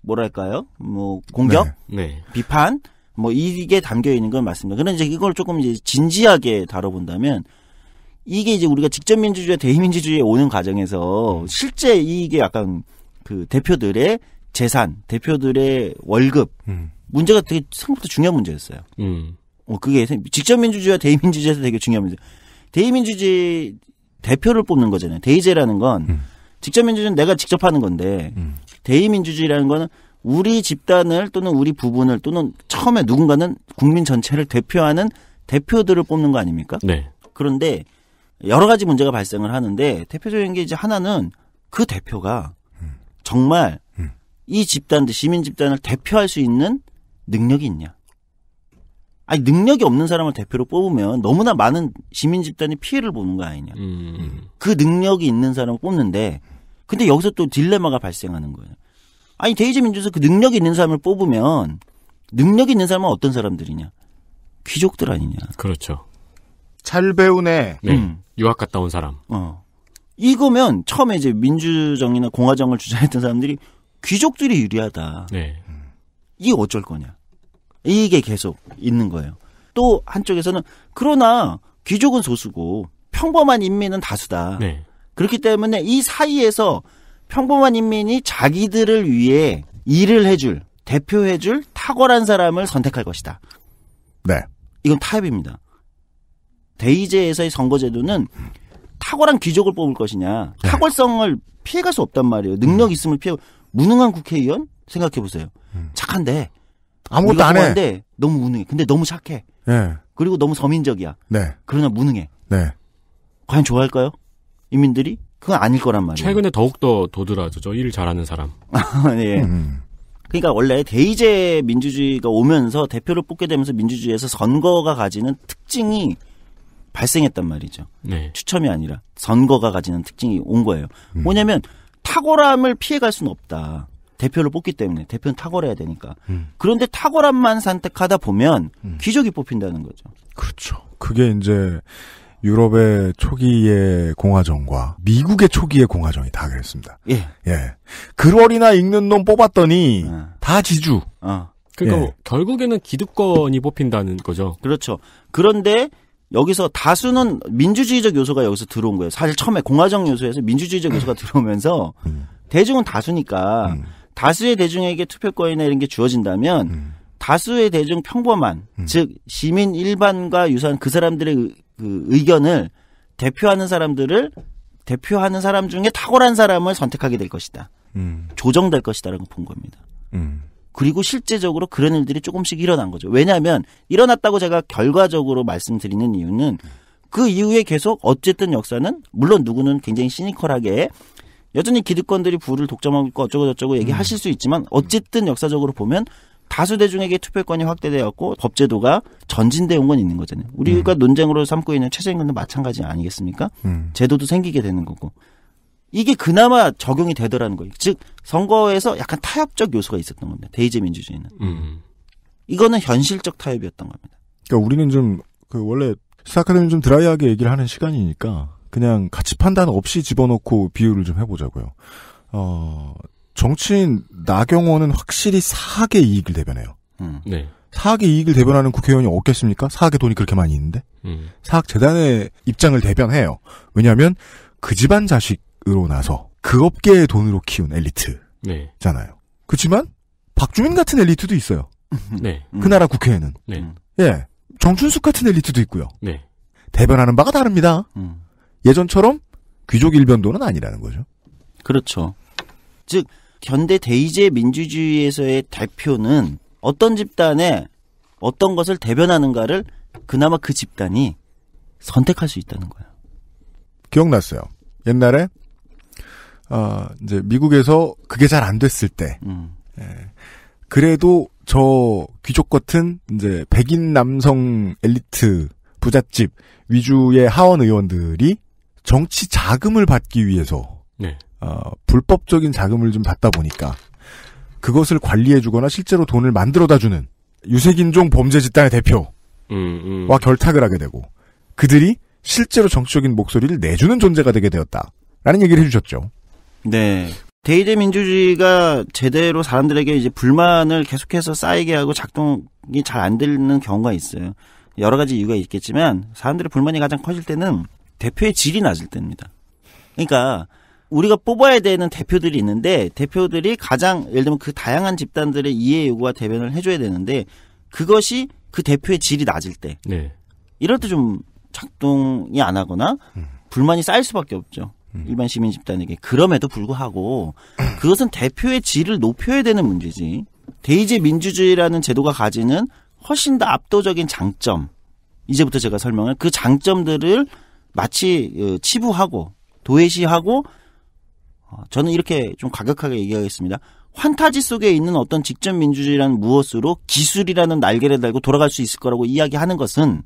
뭐랄까요? 뭐 공격, 네. 네. 비판 뭐 이게 담겨 있는 건 맞습니다. 그런데 이제 이걸 조금 이제 진지하게 다뤄본다면 이게 이제 우리가 직접 민주주의 대의민주주의에 오는 과정에서 음. 실제 이게 약간 그 대표들의 재산, 대표들의 월급 음. 문제가 되게 생각보다 중요한 문제였어요. 음. 어, 그게 직접 민주주의와 대의민주주의에서 되게 중요한 문제. 대의민주주의 대표를 뽑는 거잖아요. 대의제라는 건 음. 직접 민주주의는 내가 직접 하는 건데 음. 대의 민주주의라는 거는 우리 집단을 또는 우리 부분을 또는 처음에 누군가는 국민 전체를 대표하는 대표들을 뽑는 거 아닙니까? 네. 그런데 여러 가지 문제가 발생을 하는데 대표적인 게 이제 하나는 그 대표가 음. 정말 음. 이 집단들 시민 집단을 대표할 수 있는 능력이 있냐? 아니 능력이 없는 사람을 대표로 뽑으면 너무나 많은 시민 집단이 피해를 보는 거 아니냐. 음, 음. 그 능력이 있는 사람을 뽑는데 근데 여기서 또 딜레마가 발생하는 거예요. 아니 대의제 민주에서 그 능력이 있는 사람을 뽑으면 능력이 있는 사람은 어떤 사람들이냐? 귀족들 아니냐? 그렇죠. 잘 배우네. 네. 음. 유학 갔다 온 사람. 어. 이거면 처음에 이제 민주정이나 공화정을 주장했던 사람들이 귀족들이 유리하다. 네. 이 어쩔 거냐? 이게 계속 있는 거예요. 또 한쪽에서는 그러나 귀족은 소수고 평범한 인민은 다수다. 네. 그렇기 때문에 이 사이에서 평범한 인민이 자기들을 위해 일을 해줄 대표해줄 탁월한 사람을 선택할 것이다. 네. 이건 타협입니다. 대의제에서의 선거제도는 탁월한 귀족을 뽑을 것이냐 네. 탁월성을 피해갈 수 없단 말이에요. 능력 음. 있음을 피해 무능한 국회의원 생각해 보세요. 음. 착한데 아무것도 안 해. 너무 무능해. 근데 너무 착해. 네. 그리고 너무 서민적이야. 네. 그러나 무능해. 네. 과연 좋아할까요? 이민들이? 그건 아닐 거란 말이에요. 최근에 더욱더 도드라져죠. 일 잘하는 사람. 예. 음, 음. 그러니까 원래 대의제 민주주의가 오면서 대표를 뽑게 되면서 민주주의에서 선거가 가지는 특징이 발생했단 말이죠. 네. 추첨이 아니라 선거가 가지는 특징이 온 거예요. 음. 뭐냐면 탁월함을 피해갈 수는 없다. 대표를 뽑기 때문에 대표는 탁월해야 되니까. 음. 그런데 탁월함만 선택하다 보면 음. 기적이 뽑힌다는 거죠. 그렇죠. 그게 이제 유럽의 초기의 공화정과 미국의 초기의 공화정이 다 그랬습니다. 예. 예. 글월이나 그 읽는 놈 뽑았더니 어. 다 지주. 어. 그러니까 예. 결국에는 기득권이 뽑힌다는 거죠. 그렇죠. 그런데 여기서 다수는 민주주의적 요소가 여기서 들어온 거예요. 사실 처음에 공화정 요소에서 민주주의적 요소가 음. 들어오면서 음. 대중은 다수니까 음. 다수의 대중에게 투표권이나 이런 게 주어진다면 음. 다수의 대중 평범한 음. 즉 시민 일반과 유사한 그 사람들의 그 의견을 대표하는 사람들을 대표하는 사람 중에 탁월한 사람을 선택하게 될 것이다. 음. 조정될 것이다라고 본 겁니다. 음. 그리고 실제적으로 그런 일들이 조금씩 일어난 거죠. 왜냐하면 일어났다고 제가 결과적으로 말씀드리는 이유는 그 이후에 계속 어쨌든 역사는 물론 누구는 굉장히 시니컬하게 여전히 기득권들이 부를 독점하고 있고 어쩌고저쩌고 얘기하실 음. 수 있지만 어쨌든 역사적으로 보면 다수 대중에게 투표권이 확대되었고 법제도가 전진되온 건 있는 거잖아요. 우리가 음. 논쟁으로 삼고 있는 최저임금도 마찬가지 아니겠습니까? 음. 제도도 생기게 되는 거고. 이게 그나마 적용이 되더라는 거예요. 즉 선거에서 약간 타협적 요소가 있었던 겁니다. 대의제 민주주의는. 음. 이거는 현실적 타협이었던 겁니다. 그러니까 우리는 좀 그 원래 스타카드는 좀 드라이하게 얘기를 하는 시간이니까 그냥 가치 판단 없이 집어넣고 비유를 좀 해보자고요. 어, 정치인 나경원은 확실히 사학의 이익을 대변해요. 음. 네. 사학의 이익을 대변하는 국회의원이 없겠습니까? 사학의 돈이 그렇게 많이 있는데? 음. 사학재단의 입장을 대변해요. 왜냐하면 그 집안 자식으로 나서 그 업계의 돈으로 키운 네. 엘리트잖아요. 네. 그렇지만 박주민 같은 엘리트도 있어요. 네. 음. 그 나라 국회에는. 네. 예. 정춘숙 같은 엘리트도 있고요. 네. 대변하는 바가 다릅니다. 음. 예전처럼 귀족 일변도는 아니라는 거죠. 그렇죠. 즉 현대 대의제 민주주의에서의 대표는 어떤 집단에 어떤 것을 대변하는가를 그나마 그 집단이 선택할 수 있다는 거예요. 기억났어요. 옛날에 어, 이제 미국에서 그게 잘 안 됐을 때 음. 예, 그래도 저 귀족 같은 이제 백인 남성 엘리트 부잣집 위주의 하원 의원들이 정치 자금을 받기 위해서 네. 어, 불법적인 자금을 좀 받다 보니까 그것을 관리해주거나 실제로 돈을 만들어다주는 유색인종 범죄 집단의 대표와 음, 음. 결탁을 하게 되고 그들이 실제로 정치적인 목소리를 내주는 존재가 되게 되었다라는 얘기를 해주셨죠. 네. 대의제 민주주의가 제대로 사람들에게 이제 불만을 계속해서 쌓이게 하고 작동이 잘 안 되는 경우가 있어요. 여러 가지 이유가 있겠지만 사람들의 불만이 가장 커질 때는 대표의 질이 낮을 때입니다. 그러니까 우리가 뽑아야 되는 대표들이 있는데 대표들이 가장 예를 들면 그 다양한 집단들의 이해 요구와 대변을 해줘야 되는데 그것이 그 대표의 질이 낮을 때 네. 이럴 때 좀 작동이 안 하거나 불만이 쌓일 수밖에 없죠. 음. 일반 시민 집단에게 그럼에도 불구하고 그것은 대표의 질을 높여야 되는 문제지. 대의제 민주주의라는 제도가 가지는 훨씬 더 압도적인 장점 이제부터 제가 설명을 그 장점들을 마치 어, 치부하고 도해시하고 어, 저는 이렇게 좀과격하게 얘기하겠습니다. 환타지 속에 있는 어떤 직접 민주주의란 무엇으로 기술이라는 날개를 달고 돌아갈 수 있을 거라고 이야기하는 것은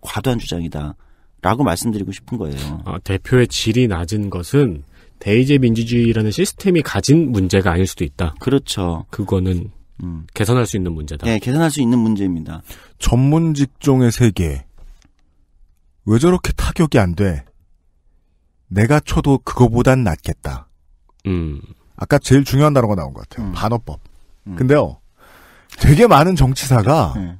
과도한 주장이다. 라고 말씀드리고 싶은 거예요. 아, 대표의 질이 낮은 것은 대의제 민주주의라는 시스템이 가진 문제가 아닐 수도 있다. 그렇죠. 그거는 음. 개선할 수 있는 문제다. 네, 개선할 수 있는 문제입니다. 전문 직종의 세계. 왜 저렇게 타격이 안 돼? 내가 쳐도 그거보단 낫겠다. 음. 아까 제일 중요한 단어가 나온 것 같아요. 음. 반어법. 음. 근데요, 되게 많은 정치사가 네.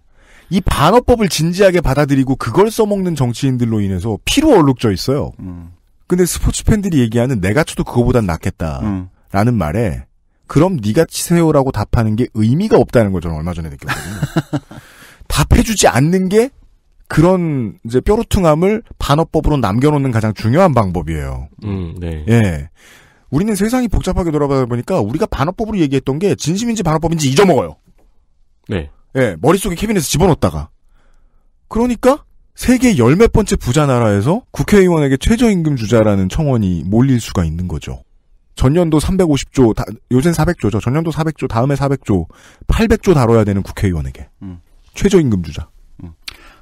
이 반어법을 진지하게 받아들이고 그걸 써먹는 정치인들로 인해서 피로 얼룩져 있어요. 음. 근데 스포츠 팬들이 얘기하는 내가 쳐도 그거보단 낫겠다라는 음. 말에 그럼 네가 치세요라고 답하는 게 의미가 없다는 걸 저는 얼마 전에 느꼈거든요. 답해주지 않는 게 그런 이제 뾰루퉁함을 반어법으로 남겨놓는 가장 중요한 방법이에요. 음, 네. 예. 우리는 세상이 복잡하게 돌아가다 보니까 우리가 반어법으로 얘기했던 게 진심인지 반어법인지 잊어먹어요. 네. 예, 머릿속에 캐비넷에 집어넣었다가. 그러니까 세계 열몇 번째 부자 나라에서 국회의원에게 최저임금 주자라는 청원이 몰릴 수가 있는 거죠. 전년도 350조, 다, 요새 400조죠. 전년도 400조, 다음에 400조, 800조 다뤄야 되는 국회의원에게. 음. 최저임금 주자. 음.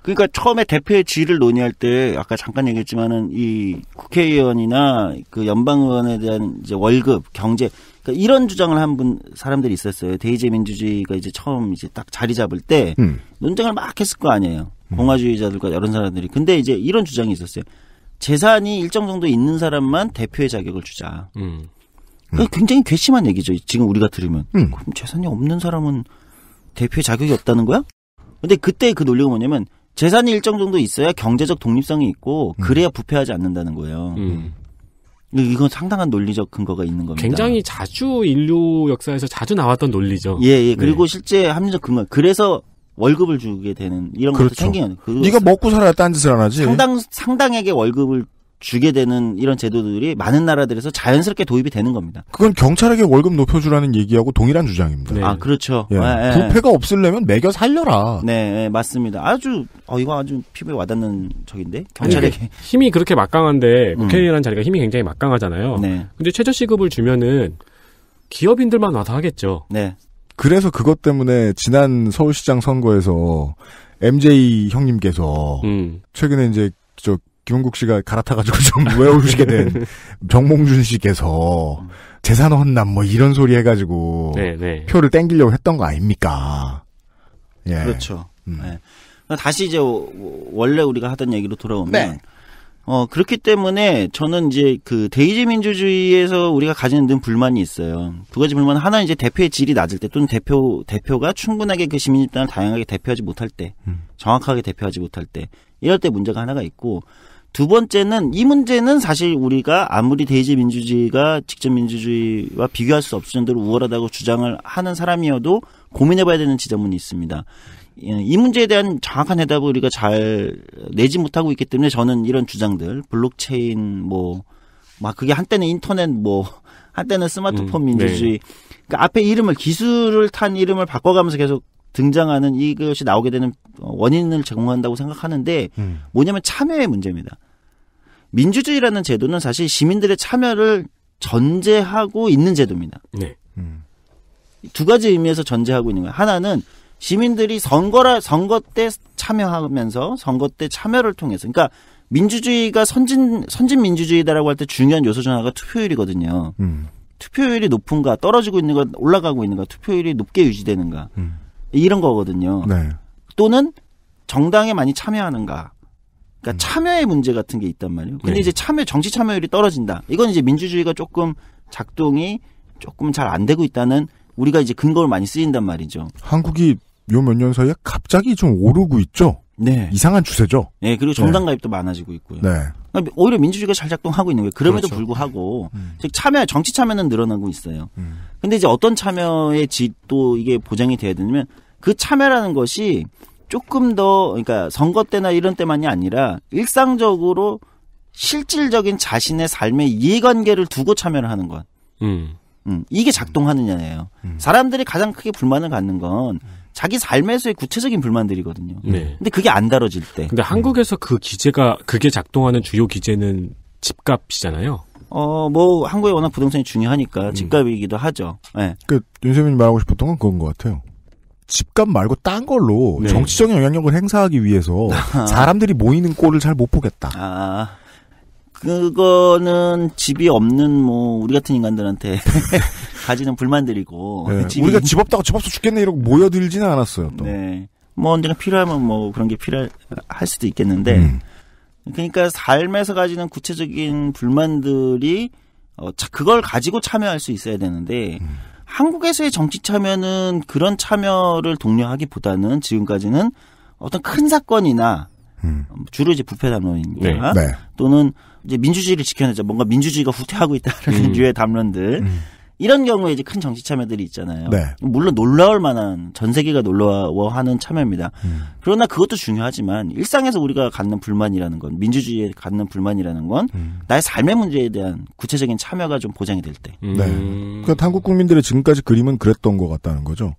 그러니까 처음에 대표의 지위를 논의할 때 아까 잠깐 얘기했지만은 이 국회의원이나 그 연방 의원에 대한 이제 월급, 경제 그러니까 이런 주장을 한 분 사람들이 있었어요. 대의제 민주주의가 이제 처음 이제 딱 자리 잡을 때 음. 논쟁을 막 했을 거 아니에요. 공화주의자들과 여러 사람들이. 근데 이제 이런 주장이 있었어요. 재산이 일정 정도 있는 사람만 대표의 자격을 주자. 음. 그 굉장히 괘씸한 얘기죠. 지금 우리가 들으면. 음. 그럼 재산이 없는 사람은 대표의 자격이 없다는 거야? 근데 그때 그 논리가 뭐냐면 재산이 일정 정도 있어야 경제적 독립성이 있고 음. 그래야 부패하지 않는다는 거예요. 음. 음. 이건 상당한 논리적 근거가 있는 겁니다. 굉장히 자주 인류 역사에서 자주 나왔던 논리죠. 예, 예. 네. 그리고 네. 실제 합리적 근거. 그래서 월급을 주게 되는 이런 그렇죠. 것도 생기는. 그 네가 먹고 살아야 딴 짓을 안 하지. 상당 상당에게 월급을 주게 되는 이런 제도들이 많은 나라들에서 자연스럽게 도입이 되는 겁니다. 그건 경찰에게 월급 높여주라는 얘기하고 동일한 주장입니다. 네. 아 그렇죠. 예. 아, 예. 부패가 없으려면 매겨 살려라. 네, 예, 맞습니다. 아주 어 이거 아주 피부에 와닿는 적인데 예. 경찰에게 아 힘이 그렇게 막강한데 국회의원이라는 음. 자리가 힘이 굉장히 막강하잖아요. 네. 근데 최저 시급을 주면은 기업인들만 와서 하겠죠. 네. 그래서 그것 때문에 지난 서울시장 선거에서 MJ 형님께서 음. 최근에 이제 저 김원국 씨가 갈아타가지고 좀 외우시게 된 정몽준 씨께서 재산 헌납 뭐 이런 소리 해가지고 네네. 네. 표를 땡기려고 했던 거 아닙니까? 예. 그렇죠. 음. 네. 다시 이제 원래 우리가 하던 얘기로 돌아오면 네. 어 그렇기 때문에 저는 이제 그 대의제 민주주의에서 우리가 가지는 등 불만이 있어요. 두 가지 불만 하나 이제 대표의 질이 낮을 때 또는 대표 대표가 충분하게 그 시민 집단을 다양하게 대표하지 못할 때 음. 정확하게 대표하지 못할 때 이럴 때 문제가 하나가 있고 두 번째는 이 문제는 사실 우리가 아무리 대의제 민주주의가 직접 민주주의와 비교할 수 없을 정도로 우월하다고 주장을 하는 사람이어도 고민해봐야 되는 지점은 있습니다. 예, 이 문제에 대한 정확한 해답을 우리가 잘 내지 못하고 있기 때문에 저는 이런 주장들 블록체인 뭐 막 그게 한때는 인터넷 뭐 한때는 스마트폰 음, 네. 민주주의 네. 그러니까 앞에 이름을 기술을 탄 이름을 바꿔가면서 계속 등장하는 이것이 나오게 되는 원인을 제공한다고 생각하는데 음. 뭐냐면 참여의 문제입니다. 민주주의라는 제도는 사실 시민들의 참여를 전제하고 있는 제도입니다. 네. 음. 두 가지 의미에서 전제하고 있는 거예요. 하나는 시민들이 선거라 선거 때 참여하면서 선거 때 참여를 통해서 그러니까 민주주의가 선진 선진 민주주의다라고 할 때 중요한 요소 중 하나가 투표율이거든요. 음. 투표율이 높은가 떨어지고 있는가 올라가고 있는가 투표율이 높게 유지되는가 음. 이런 거거든요. 네. 또는 정당에 많이 참여하는가 그러니까 음. 참여의 문제 같은 게 있단 말이에요. 근데 네. 이제 참여 정치 참여율이 떨어진다. 이건 이제 민주주의가 조금 작동이 조금 잘 안 되고 있다는 우리가 이제 근거를 많이 쓰인단 말이죠. 한국이 요 몇 년 사이에 갑자기 좀 오르고 있죠. 네. 이상한 추세죠. 네, 그리고 정당 네. 가입도 네. 많아지고 있고요. 네. 그러니까 오히려 민주주의가 잘 작동하고 있는 거예요. 그럼에도 그렇죠. 불구하고 음. 즉 참여 정치 참여는 늘어나고 있어요. 음. 근데 이제 어떤 참여의 질또 이게 보장이 돼야 되냐면 그 참여라는 것이 조금 더 그러니까 선거 때나 이런 때만이 아니라 일상적으로 실질적인 자신의 삶의 이해관계를 두고 참여를 하는 것. 음. 음, 이게 작동하느냐예요. 음. 사람들이 가장 크게 불만을 갖는 건 자기 삶에서의 구체적인 불만들이거든요. 네. 근데 그게 안 다뤄질 때. 근데 한국에서 그 기재가 그게 작동하는 주요 기재는 집값이잖아요. 어, 뭐 한국에 워낙 부동산이 중요하니까 음. 집값이기도 하죠. 네. 예. 그윤세민 말하고 싶었던 건 그건 것 같아요. 집값 말고 딴 걸로 네. 정치적 영향력을 행사하기 위해서 사람들이 모이는 꼴을 잘 못 보겠다. 아, 그거는 집이 없는 뭐 우리 같은 인간들한테 가지는 불만들이고 네. 그 우리가 집 없다고 집 없어 죽겠네 이러고 모여들지는 않았어요. 또. 네, 뭐 언제나 필요하면 뭐 그런 게 필요할 수도 있겠는데 음. 그러니까 삶에서 가지는 구체적인 불만들이 어, 그걸 가지고 참여할 수 있어야 되는데. 음. 한국에서의 정치 참여는 그런 참여를 독려하기보다는 지금까지는 어떤 큰 사건이나 음. 주로 이제 부패 담론이나 네. 네. 또는 이제 민주주의를 지켜내자 뭔가 민주주의가 후퇴하고 있다라는 음. 류의 담론들 음. 이런 경우에 이제 큰 정치 참여들이 있잖아요. 네. 물론 놀라울 만한 전 세계가 놀라워하는 참여입니다. 음. 그러나 그것도 중요하지만 일상에서 우리가 갖는 불만이라는 건 민주주의에 갖는 불만이라는 건 음. 나의 삶의 문제에 대한 구체적인 참여가 좀 보장이 될 때. 네. 그러니까 한국 국민들의 지금까지 그림은 그랬던 것 같다는 거죠.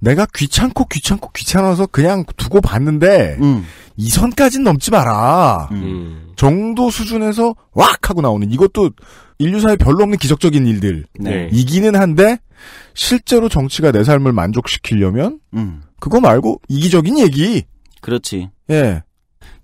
내가 귀찮고 귀찮고 귀찮아서 그냥 두고 봤는데 음. 이 선까진 넘지 마라. 음. 정도 수준에서 왁 하고 나오는 이것도 인류사에 별로 없는 기적적인 일들. 네. 이기는 한데 실제로 정치가 내 삶을 만족시키려면 음. 그거 말고 이기적인 얘기. 그렇지. 예.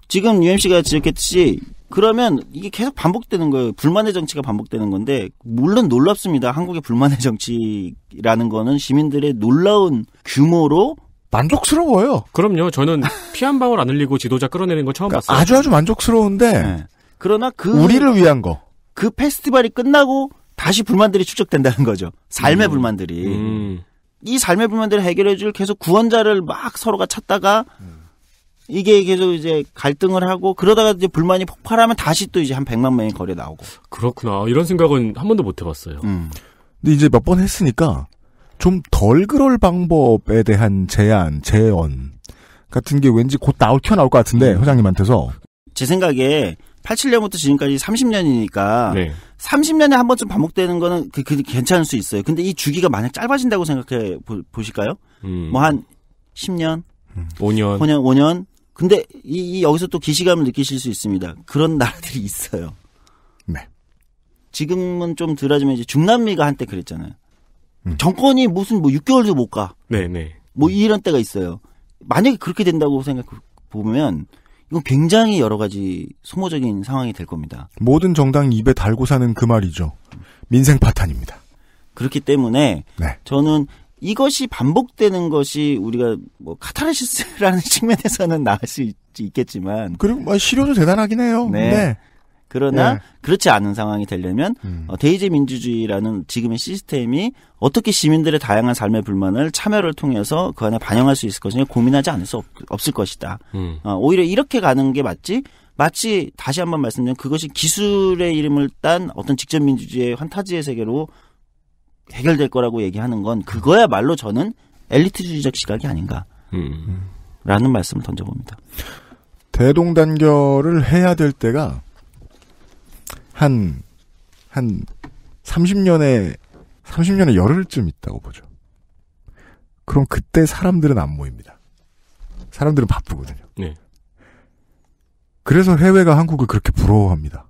지금 UMC가 지적했듯이 그러면 이게 계속 반복되는 거예요. 불만의 정치가 반복되는 건데 물론 놀랍습니다. 한국의 불만의 정치라는 거는 시민들의 놀라운 규모로 만족스러워요. 그럼요. 저는 피 한 방울 안 흘리고 지도자 끌어내는 거 처음 그러니까 봤어요. 아주 아주 만족스러운데 네. 그러나 그 우리를 위한 거. 그 페스티벌이 끝나고 다시 불만들이 축적된다는 거죠. 삶의 음. 불만들이. 음. 이 삶의 불만들을 해결해줄 계속 구원자를 막 서로가 찾다가 이게 계속 이제 갈등을 하고 그러다가 이제 불만이 폭발하면 다시 또 이제 한 100만 명이 거리에 나오고. 그렇구나. 이런 생각은 한 번도 못 해봤어요. 음. 근데 이제 몇 번 했으니까 좀덜 그럴 방법에 대한 제안, 제언 같은 게 왠지 곧 나올 켜나올것 같은데 음. 회장님한테서 제 생각에 87년부터 지금까지 30년이니까 네. 30년에 한 번쯤 반복되는 거는 그, 그 괜찮을 수 있어요. 근데 이 주기가 만약 짧아진다고 생각해 보, 실까요 음. 뭐한 10년, 음. 5년, 5년, 5년. 근데 이, 이 여기서 또 기시감을 느끼실 수 있습니다. 그런 나라들이 있어요. 네. 지금은 좀 덜하지만 이제 중남미가 한때 그랬잖아요. 음. 정권이 무슨 뭐 6개월도 못 가. 네네. 네. 뭐 이런 때가 있어요. 만약에 그렇게 된다고 생각 보면 이건 굉장히 여러 가지 소모적인 상황이 될 겁니다. 모든 정당 입에 달고 사는 그 말이죠. 민생 파탄입니다. 그렇기 때문에 네. 저는 이것이 반복되는 것이 우리가 뭐 카타르시스라는 측면에서는 나을 수 있, 겠지만 그리고 뭐 실효도 대단하긴 해요. 네. 네. 그러나 네. 그렇지 않은 상황이 되려면 음. 어, 대의제 민주주의라는 지금의 시스템이 어떻게 시민들의 다양한 삶의 불만을 참여를 통해서 그 안에 반영할 수 있을 것이냐 고민하지 않을 수 없, 을 것이다. 음. 어, 오히려 이렇게 가는 게 맞지. 마치 다시 한번 말씀드리면 그것이 기술의 이름을 딴 어떤 직접 민주주의의 환타지의 세계로 해결될 거라고 얘기하는 건 그거야말로 저는 엘리트주의적 시각이 아닌가라는 음. 말씀을 던져봅니다. 대동단결을 해야 될 때가 한, 한 30년에, 30년에 열흘쯤 있다고 보죠. 그럼 그때 사람들은 안 모입니다. 사람들은 바쁘거든요. 네. 그래서 해외가 한국을 그렇게 부러워합니다.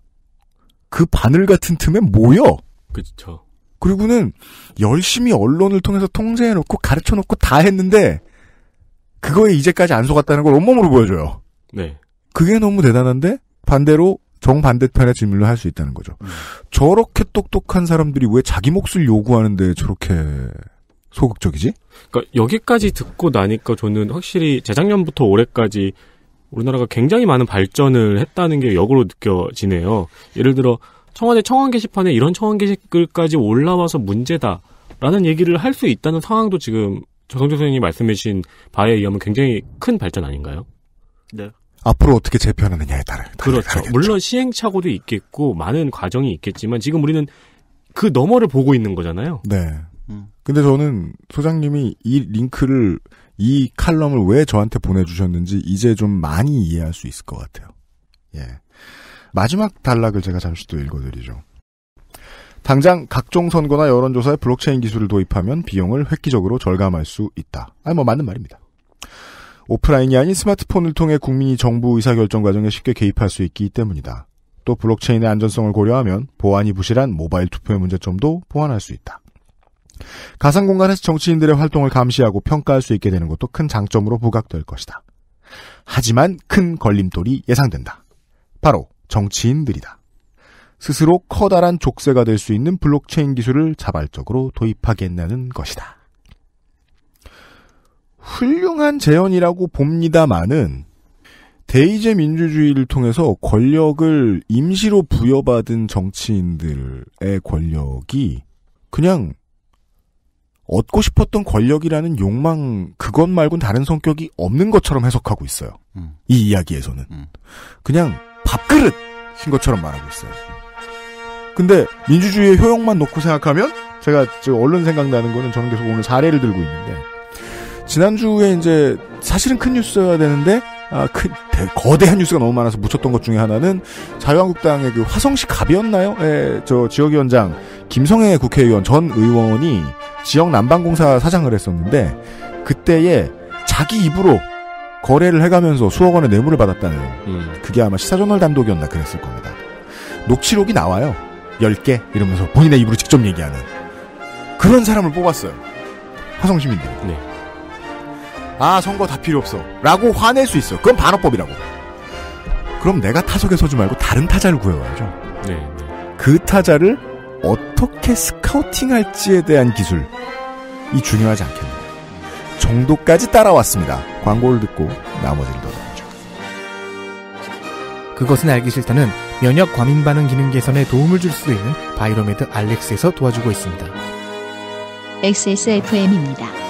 그 바늘 같은 틈에 모여! 그렇죠. 그리고는 열심히 언론을 통해서 통제해놓고 가르쳐놓고 다 했는데 그거에 이제까지 안 속았다는 걸 온몸으로 보여줘요. 네. 그게 너무 대단한데 반대로 정반대편의 질문을 할 수 있다는 거죠. 음. 저렇게 똑똑한 사람들이 왜 자기 몫을 요구하는데 저렇게 소극적이지? 그러니까 여기까지 듣고 나니까 저는 확실히 재작년부터 올해까지 우리나라가 굉장히 많은 발전을 했다는 게 역으로 느껴지네요. 예를 들어 청와대 청원 게시판에 이런 청원 게시글까지 올라와서 문제다라는 얘기를 할 수 있다는 상황도 지금 조성재 선생님이 말씀해 주신 바에 의하면 굉장히 큰 발전 아닌가요? 네. 앞으로 어떻게 재편하느냐에 따라 그렇죠. 다르겠죠. 물론 시행착오도 있겠고 많은 과정이 있겠지만 지금 우리는 그 너머를 보고 있는 거잖아요. 네. 음. 근데 저는 소장님이 이 링크를 이 칼럼을 왜 저한테 보내주셨는지 이제 좀 많이 이해할 수 있을 것 같아요. 예. 마지막 단락을 제가 잠시 또 읽어드리죠. 당장 각종 선거나 여론조사에 블록체인 기술을 도입하면 비용을 획기적으로 절감할 수 있다. 아니, 뭐, 맞는 말입니다. 오프라인이 아닌 스마트폰을 통해 국민이 정부 의사결정 과정에 쉽게 개입할 수 있기 때문이다. 또 블록체인의 안전성을 고려하면 보안이 부실한 모바일 투표의 문제점도 보완할 수 있다. 가상 공간에서 정치인들의 활동을 감시하고 평가할 수 있게 되는 것도 큰 장점으로 부각될 것이다. 하지만 큰 걸림돌이 예상된다. 바로 정치인들이다. 스스로 커다란 족쇄가 될 수 있는 블록체인 기술을 자발적으로 도입하겠다는 것이다. 훌륭한 재현이라고 봅니다만은 대의제 민주주의를 통해서 권력을 임시로 부여받은 정치인들의 권력이 그냥 얻고 싶었던 권력이라는 욕망 그것 말곤 다른 성격이 없는 것처럼 해석하고 있어요. 음. 이 이야기에서는 음. 그냥 밥그릇인 것처럼 말하고 있어요. 근데 민주주의의 효용만 놓고 생각하면 제가 지금 얼른 생각나는 거는 저는 계속 오늘 사례를 들고 있는데 지난주에 이제 사실은 큰 뉴스여야 되는데 아, 큰, 거대한 뉴스가 너무 많아서 묻혔던 것 중에 하나는 자유한국당의 그 화성시 갑이었나요? 에, 예, 저 지역위원장 김성애 국회의원 전 의원이 지역 난방공사 사장을 했었는데 그때에 자기 입으로 거래를 해가면서 수억 원의 뇌물을 받았다는 음. 그게 아마 시사저널 단독이었나 그랬을 겁니다. 녹취록이 나와요. 10개 이러면서 본인의 입으로 직접 얘기하는 그런 사람을 뽑았어요. 화성시민들 네. 아 선거 다 필요 없어 라고 화낼 수있어 그건 반어법이라고 그럼 내가 타석에 서지 말고 다른 타자를 구해와야죠 네, 그 타자를 어떻게 스카우팅할지에 대한 기술이 중요하지 않겠냐 정도까지 따라왔습니다 광고를 듣고 나머지를 돌아보죠 그것은 알기 싫다는 면역 과민 반응 기능 개선에 도움을 줄 수 있는 바이로메드 알렉스에서 도와주고 있습니다 XSFM입니다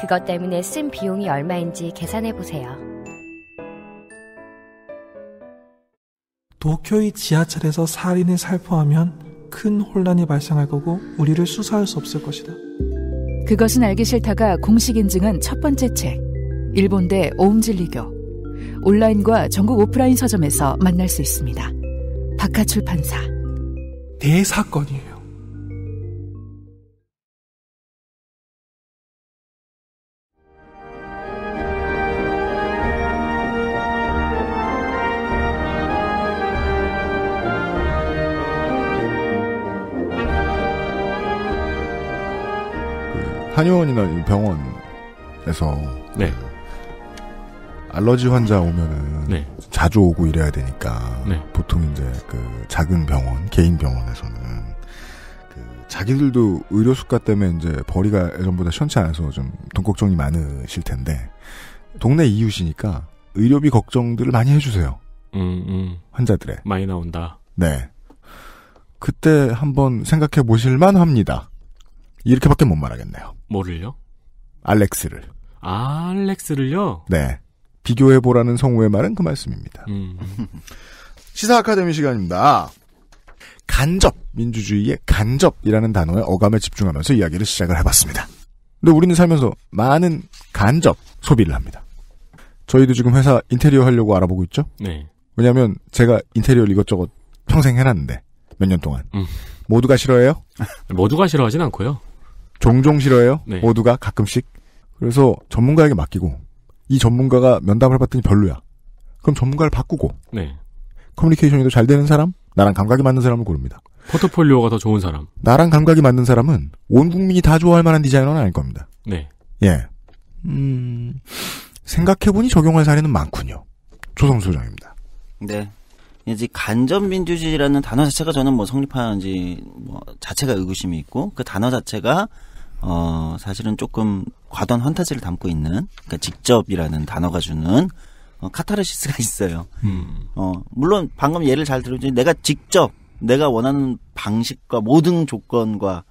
그것 때문에 쓴 비용이 얼마인지 계산해 보세요. 도쿄의 지하철에서 살인을 살포하면 큰 혼란이 발생할 거고 우리를 수사할 수 없을 것이다. 그것은 알기 싫다가 공식 인증한 첫 번째 책 일본대 오음질리교 온라인과 전국 오프라인 서점에서 만날 수 있습니다. 바카출판사 대사건이에요. 한의원이나 병원에서 네. 알러지 환자 오면은 네. 자주 오고 이래야 되니까 네. 보통 이제 그 작은 병원 개인 병원에서는 그 자기들도 의료 수가 때문에 이제 벌이가 예전보다 시원치 않아서 좀 돈 걱정이 많으실 텐데 동네 이웃이니까 의료비 걱정들을 많이 해주세요. 음, 음. 환자들의 많이 나온다. 네. 그때 한번 생각해 보실만 합니다. 이렇게밖에 못 말하겠네요. 뭐를요? 알렉스를. 아, 알렉스를요? 네. 비교해보라는 성우의 말은 그 말씀입니다. 음. 시사 아카데미 시간입니다. 간접, 민주주의의 간접이라는 단어의 어감에 집중하면서 이야기를 시작을 해봤습니다. 근데 우리는 살면서 많은 간접 소비를 합니다. 저희도 지금 회사 인테리어 하려고 알아보고 있죠? 네. 왜냐면 하 제가 인테리어를 이것저것 평생 해놨는데, 몇 년 동안. 음. 모두가 싫어해요? 모두가 싫어하진 않고요. 종종 싫어해요. 네. 모두가 가끔씩. 그래서 전문가에게 맡기고 이 전문가가 면담을 받더니 별로야. 그럼 전문가를 바꾸고 네. 커뮤니케이션이 더 잘 되는 사람, 나랑 감각이 맞는 사람을 고릅니다. 포트폴리오가 더 좋은 사람. 나랑 감각이 맞는 사람은 온 국민이 다 좋아할 만한 디자이너는 아닐 겁니다. 네. 예. 음, 생각해보니 적용할 사례는 많군요. 조성수 소장입니다. 네. 이제 간접민주주의라는 단어 자체가 저는 뭐 성립하는지 뭐 자체가 의구심이 있고 그 단어 자체가 어, 사실은 조금 과도한 환타지를 담고 있는, 그러니까 직접이라는 단어가 주는 어, 카타르시스가 있어요. 음. 어, 물론 방금 예를 잘 들어주니 내가 직접 내가 원하는 방식과 모든 조건과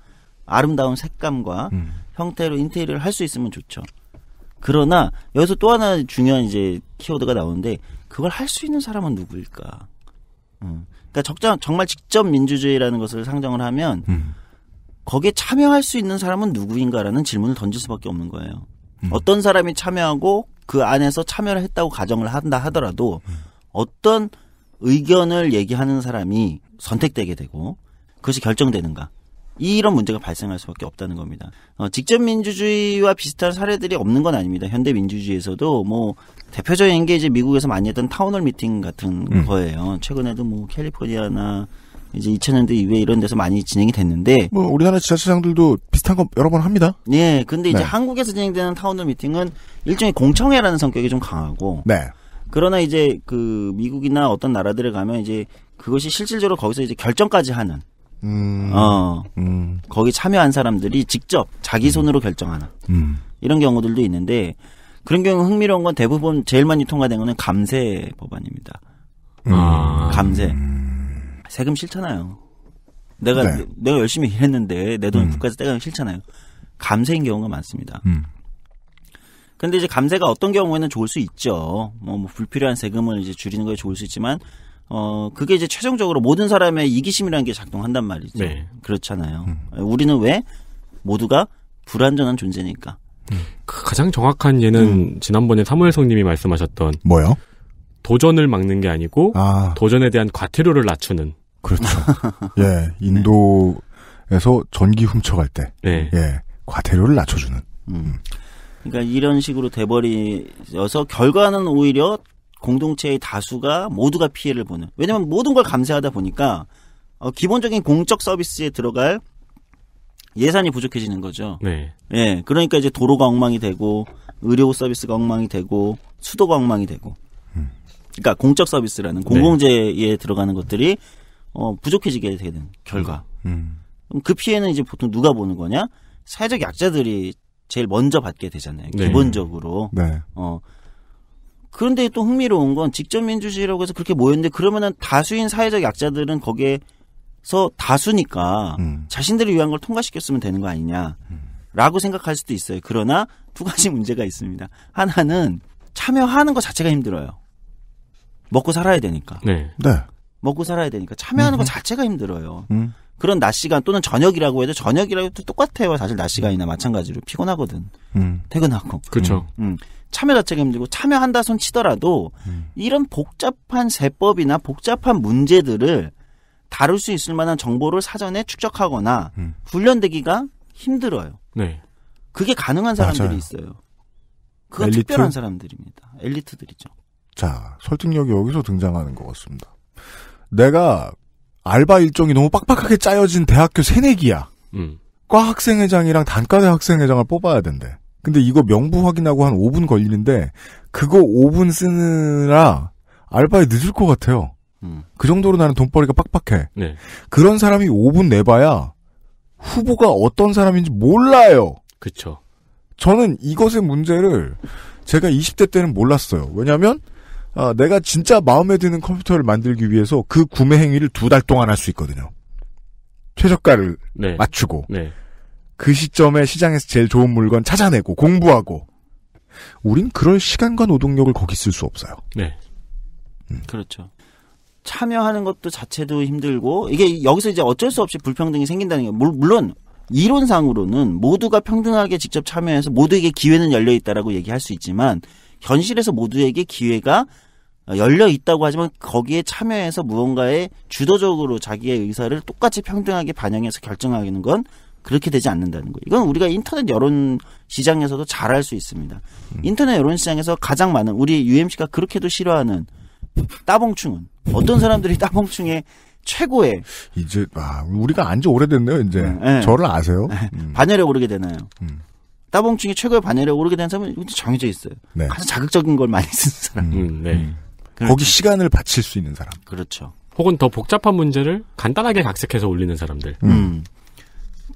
아름다운 색감과 음. 형태로 인테리어를 할 수 있으면 좋죠. 그러나 여기서 또 하나 중요한 이제 키워드가 나오는데 그걸 할 수 있는 사람은 누구일까? 음. 그러니까 적정 정말 직접 민주주의라는 것을 상정을 하면 음. 거기에 참여할 수 있는 사람은 누구인가라는 질문을 던질 수밖에 없는 거예요. 음. 어떤 사람이 참여하고 그 안에서 참여를 했다고 가정을 한다 하더라도 음. 어떤 의견을 얘기하는 사람이 선택되게 되고 그것이 결정되는가 이런 문제가 발생할 수밖에 없다는 겁니다. 어, 직접 민주주의와 비슷한 사례들이 없는 건 아닙니다. 현대 민주주의에서도 뭐 대표적인 게 이제 미국에서 많이 했던 타운홀 미팅 같은 음. 거예요. 최근에도 뭐 캘리포니아나 이제 2000년대 이후에 이런 데서 많이 진행이 됐는데 뭐 우리나라 지자체장들도 비슷한 거 여러 번 합니다. 예. 근데 이제 네. 한국에서 진행되는 타운홀 미팅은 일종의 공청회라는 성격이 좀 강하고 네. 그러나 이제 그 미국이나 어떤 나라들에 가면 이제 그것이 실질적으로 거기서 이제 결정까지 하는 음, 어 음. 거기 참여한 사람들이 직접 자기 음. 손으로 결정하는 음. 이런 경우들도 있는데 그런 경우 흥미로운 건 대부분 제일 많이 통과된 거는 감세 법안입니다. 음. 아. 감세. 세금 싫잖아요. 내가 네. 내가 열심히 일했는데 내 돈이 음. 국가에서 떼가기 싫잖아요. 감세인 경우가 많습니다. 음. 근데 이제 감세가 어떤 경우에는 좋을 수 있죠. 뭐, 뭐 불필요한 세금을 이제 줄이는 거에 좋을 수 있지만 어 그게 이제 최종적으로 모든 사람의 이기심이라는 게 작동한단 말이죠. 네. 그렇잖아요. 음. 우리는 왜 모두가 불완전한 존재니까. 음. 그 가장 정확한 예는 음. 지난번에 사무엘성님이 말씀하셨던 뭐요? 도전을 막는 게 아니고 아. 도전에 대한 과태료를 낮추는 그렇죠. 예, 인도에서 전기 훔쳐갈 때, 네. 예, 과태료를 낮춰주는. 음. 음. 그러니까 이런 식으로 돼버리어서 결과는 오히려 공동체의 다수가 모두가 피해를 보는. 왜냐하면 모든 걸 감세하다 보니까 어, 기본적인 공적 서비스에 들어갈 예산이 부족해지는 거죠. 네. 예, 그러니까 이제 도로가 엉망이 되고 의료 서비스가 엉망이 되고 수도가 엉망이 되고. 음. 그러니까 공적 서비스라는 공공재에 네. 들어가는 것들이 어, 부족해지게 되는 결과. 음. 그럼 그 피해는 이제 보통 누가 보는 거냐? 사회적 약자들이 제일 먼저 받게 되잖아요. 네. 기본적으로. 네. 어. 그런데 또 흥미로운 건 직접 민주주의라고 해서 그렇게 모였는데 그러면은 다수인 사회적 약자들은 거기에서 다수니까 음. 자신들을 위한 걸 통과시켰으면 되는 거 아니냐라고 생각할 수도 있어요. 그러나 두 가지 문제가 있습니다. 하나는 참여하는 것 자체가 힘들어요. 먹고 살아야 되니까. 네. 네. 먹고 살아야 되니까 참여하는 것 자체가 힘들어요. 음. 그런 낮 시간 또는 저녁이라고 해도 저녁이라고 해도 똑같아요. 사실 낮 시간이나 음. 마찬가지로 피곤하거든. 음. 퇴근하고. 그렇죠. 음. 음. 참여 자체가 힘들고 참여한다 손 치더라도 음. 이런 복잡한 세법이나 복잡한 문제들을 다룰 수 있을 만한 정보를 사전에 축적하거나 훈련되기가 힘들어요. 네. 그게 가능한 사람들이 맞아요. 있어요. 그건 엘리트? 특별한 사람들입니다. 엘리트들이죠. 자, 설득력이 여기서 등장하는 것 같습니다. 내가 알바 일정이 너무 빡빡하게 짜여진 대학교 새내기야. 음. 과 학생회장이랑 단과대 학생회장을 뽑아야 된대. 근데 이거 명부 확인하고 한 5분 걸리는데 그거 5분 쓰느라 알바에 늦을 것 같아요. 음. 그 정도로 나는 돈벌이가 빡빡해. 네. 그런 사람이 5분 내봐야 후보가 어떤 사람인지 몰라요. 그렇죠. 저는 이것의 문제를 제가 20대 때는 몰랐어요. 왜냐하면 아, 내가 진짜 마음에 드는 컴퓨터를 만들기 위해서 그 구매 행위를 두 달 동안 할 수 있거든요. 최저가를 네. 맞추고 네. 그 시점에 시장에서 제일 좋은 물건 찾아내고 공부하고 우린 그럴 시간과 노동력을 거기 쓸 수 없어요. 네. 음. 그렇죠. 참여하는 것도 자체도 힘들고 이게 여기서 이제 어쩔 수 없이 불평등이 생긴다는 게 물론 이론상으로는 모두가 평등하게 직접 참여해서 모두에게 기회는 열려 있다라고 얘기할 수 있지만 현실에서 모두에게 기회가 열려 있다고 하지만 거기에 참여해서 무언가에 주도적으로 자기의 의사를 똑같이 평등하게 반영해서 결정하는 건 그렇게 되지 않는다는 거예요. 이건 우리가 인터넷 여론 시장에서도 잘 할 수 있습니다. 음. 인터넷 여론 시장에서 가장 많은 우리 UMC가 그렇게도 싫어하는 따봉충은 어떤 사람들이 따봉충에 최고의 이제 아, 우리가 안 지 오래됐네요 이제 네. 저를 아세요? 네. 음. 반열에 오르게 되나요? 음. 따봉증이 최고의 반열에 오르게 된 사람은 정해져 있어요. 네. 가장 자극적인 걸 많이 쓰는 사람. 음, 네. 음. 그렇죠. 거기 시간을 바칠 수 있는 사람. 그렇죠. 혹은 더 복잡한 문제를 간단하게 각색해서 올리는 사람들. 음. 음.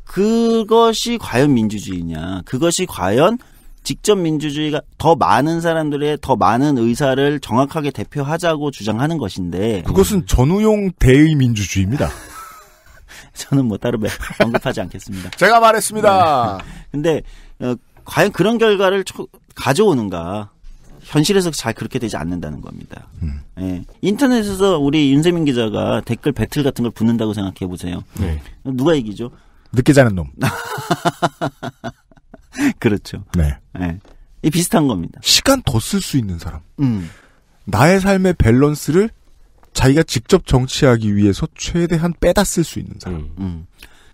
그것이 과연 민주주의냐. 그것이 과연 직접 민주주의가 더 많은 사람들의 더 많은 의사를 정확하게 대표하자고 주장하는 것인데. 그것은 전우용 대의 민주주의입니다. 저는 뭐 따로 언급하지 않겠습니다. 제가 말했습니다. 네. 근데 어, 과연 그런 결과를 초, 가져오는가? 현실에서 잘 그렇게 되지 않는다는 겁니다. 음. 예. 인터넷에서 우리 윤세민 기자가 댓글 배틀 같은 걸 붙는다고 생각해 보세요. 네. 누가 이기죠? 늦게 자는 놈. 그렇죠. 네. 예. 이 비슷한 겁니다. 시간 더 쓸 수 있는 사람. 음. 나의 삶의 밸런스를 자기가 직접 정치하기 위해서 최대한 빼다 쓸 수 있는 사람. 음. 음.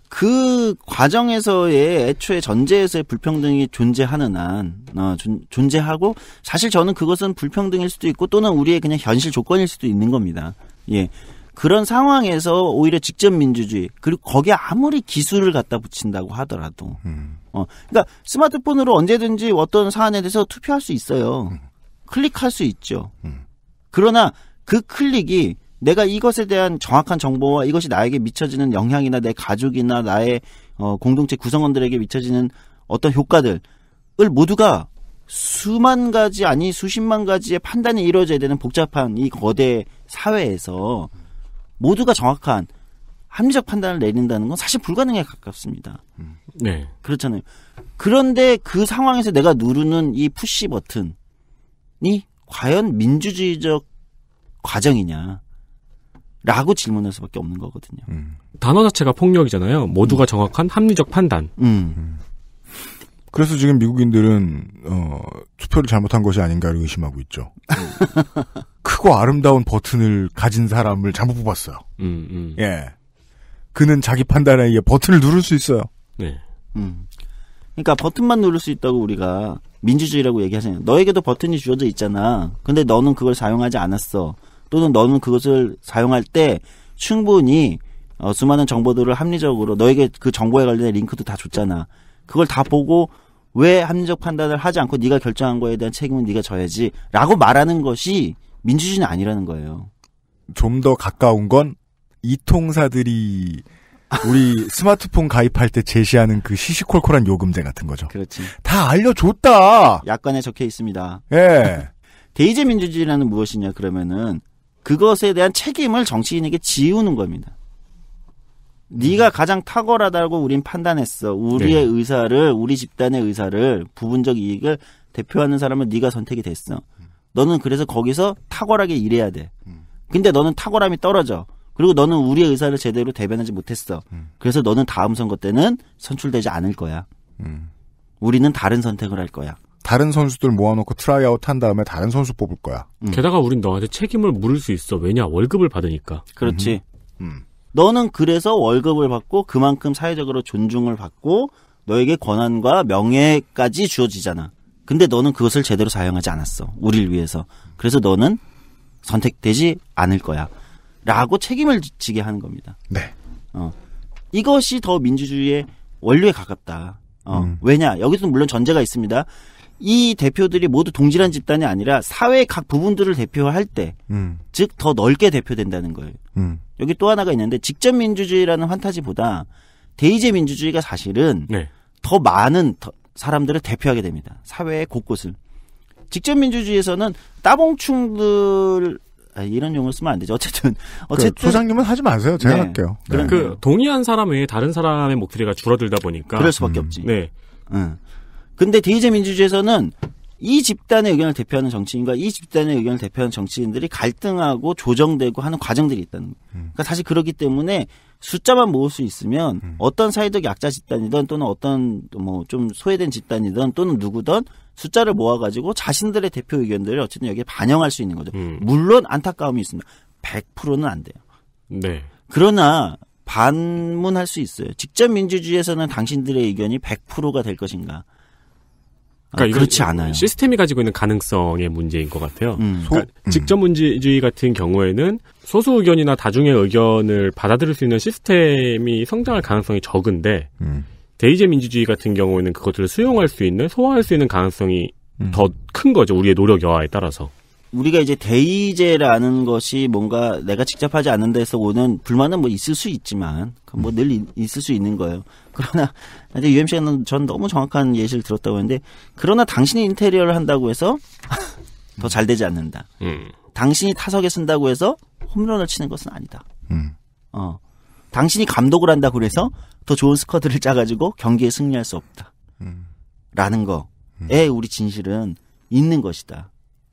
그 과정에서의 애초에 전제에서의 불평등이 존재하는 한 어, 존, 존재하고 사실 저는 그것은 불평등일 수도 있고 또는 우리의 그냥 현실 조건일 수도 있는 겁니다. 예. 그런 상황에서 오히려 직접 민주주의 그리고 거기에 아무리 기술을 갖다 붙인다고 하더라도 음. 어 그러니까 스마트폰으로 언제든지 어떤 사안에 대해서 투표할 수 있어요. 음. 클릭할 수 있죠. 음. 그러나 그 클릭이 내가 이것에 대한 정확한 정보와 이것이 나에게 미쳐지는 영향이나 내 가족이나 나의 어, 공동체 구성원들에게 미쳐지는 어떤 효과들을 모두가 수만 가지 아니 수십만 가지의 판단이 이루어져야 되는 복잡한 이 거대 사회에서 모두가 정확한 합리적 판단을 내린다는 건 사실 불가능에 가깝습니다. 음, 네. 그렇잖아요. 그런데 그 상황에서 내가 누르는 이 푸시 버튼이 과연 민주주의적 과정이냐. 라고 질문할 수밖에 없는 거거든요. 음. 단어 자체가 폭력이잖아요. 모두가 음. 정확한 합리적 판단. 음. 그래서 지금 미국인들은 어, 투표를 잘못한 것이 아닌가를 의심하고 있죠. 음. 크고 아름다운 버튼을 가진 사람을 잘못 뽑았어요. 음, 음. 예, 그는 자기 판단에 의해 버튼을 누를 수 있어요. 네. 음. 그러니까 버튼만 누를 수 있다고 우리가 민주주의라고 얘기하잖아요. 너에게도 버튼이 주어져 있잖아. 근데 너는 그걸 사용하지 않았어. 또는 너는 그것을 사용할 때 충분히 어, 수많은 정보들을 합리적으로 너에게 그 정보에 관련된 링크도 다 줬잖아. 그걸 다 보고 왜 합리적 판단을 하지 않고 네가 결정한 거에 대한 책임은 네가 져야지라고 말하는 것이 민주주의는 아니라는 거예요. 좀 더 가까운 건 이통사들이 우리 스마트폰 가입할 때 제시하는 그 시시콜콜한 요금제 같은 거죠. 그렇지. 다 알려줬다. 약간에 적혀 있습니다. 예. 데이제 민주주의라는 무엇이냐 그러면은 그것에 대한 책임을 정치인에게 지우는 겁니다. 네가 음. 가장 탁월하다고 우린 판단했어. 우리의 네. 의사를 우리 집단의 의사를 부분적 이익을 대표하는 사람은 네가 선택이 됐어. 너는 그래서 거기서 탁월하게 일해야 돼. 음. 근데 너는 탁월함이 떨어져. 그리고 너는 우리의 의사를 제대로 대변하지 못했어. 음. 그래서 너는 다음 선거 때는 선출되지 않을 거야. 우리는 다른 선택을 할 거야. 다른 선수들 모아놓고 트라이아웃 한 다음에 다른 선수 뽑을 거야. 음. 게다가 우린 너한테 책임을 물을 수 있어. 왜냐? 월급을 받으니까. 그렇지. 음. 음. 너는 그래서 월급을 받고 그만큼 사회적으로 존중을 받고 너에게 권한과 명예까지 주어지잖아. 근데 너는 그것을 제대로 사용하지 않았어. 우리를 위해서. 그래서 너는 선택되지 않을 거야. 라고 책임을 지게 하는 겁니다. 네. 어. 이것이 더 민주주의의 원류에 가깝다. 어. 음. 왜냐? 여기서 는 물론 전제가 있습니다. 이 대표들이 모두 동질한 집단이 아니라 사회 각 부분들을 대표할 때, 음. 즉더 넓게 대표된다는 거예요. 음. 여기 또 하나가 있는데 직접 민주주의라는 환타지보다 대의제 민주주의가 사실은 네. 더 많은 더 사람들을 대표하게 됩니다. 사회의 곳곳을. 직접 민주주의에서는 따봉충들 아, 이런 용어를 쓰면 안 되죠. 어쨌든 그 어쨌든 그 소장님은 하지 마세요. 제가 네. 할게요. 네. 그 동의한 사람 외에 다른 사람의 목소리가 줄어들다 보니까 그럴 수밖에 음. 없지. 네. 음. 근데 대의제민주주의에서는 이 집단의 의견을 대표하는 정치인과 이 집단의 의견을 대표하는 정치인들이 갈등하고 조정되고 하는 과정들이 있다는 거예요. 음. 그러니까 사실 그렇기 때문에 숫자만 모을 수 있으면 음. 어떤 사회적 약자 집단이든 또는 어떤 뭐 좀 소외된 집단이든 또는 누구든 숫자를 모아가지고 자신들의 대표 의견들을 어쨌든 여기에 반영할 수 있는 거죠. 음. 물론 안타까움이 있습니다. 100%는 안 돼요. 네. 그러나 반문할 수 있어요. 직접 민주주의에서는 당신들의 의견이 100%가 될 것인가? 아, 그러니까 아, 그렇지 않아요. 시스템이 가지고 있는 가능성의 문제인 것 같아요. 음. 그러니까 음. 직접 문제주의 같은 경우에는 소수 의견이나 다중의 의견을 받아들일 수 있는 시스템이 성장할 가능성이 적은데 음. 대의제 민주주의 같은 경우에는 그것들을 수용할 수 있는 소화할 수 있는 가능성이 음. 더큰 거죠. 우리의 노력 여하에 따라서. 우리가 이제 대의제라는 것이 뭔가 내가 직접 하지 않는 데서 오는 불만은 뭐 있을 수 있지만 뭐늘 음. 있을 수 있는 거예요. 그러나 이제 UMC는 전 너무 정확한 예시를 들었다고 했는데 그러나 당신이 인테리어를 한다고 해서 더 잘 되지 않는다. 음. 당신이 타석에 쓴다고 해서 홈런을 치는 것은 아니다. 음. 어. 당신이 감독을 한다고 해서 더 좋은 스쿼드를 짜가지고 경기에 승리할 수 없다. 음. 라는 거에 음. 우리 진실은 있는 것이다.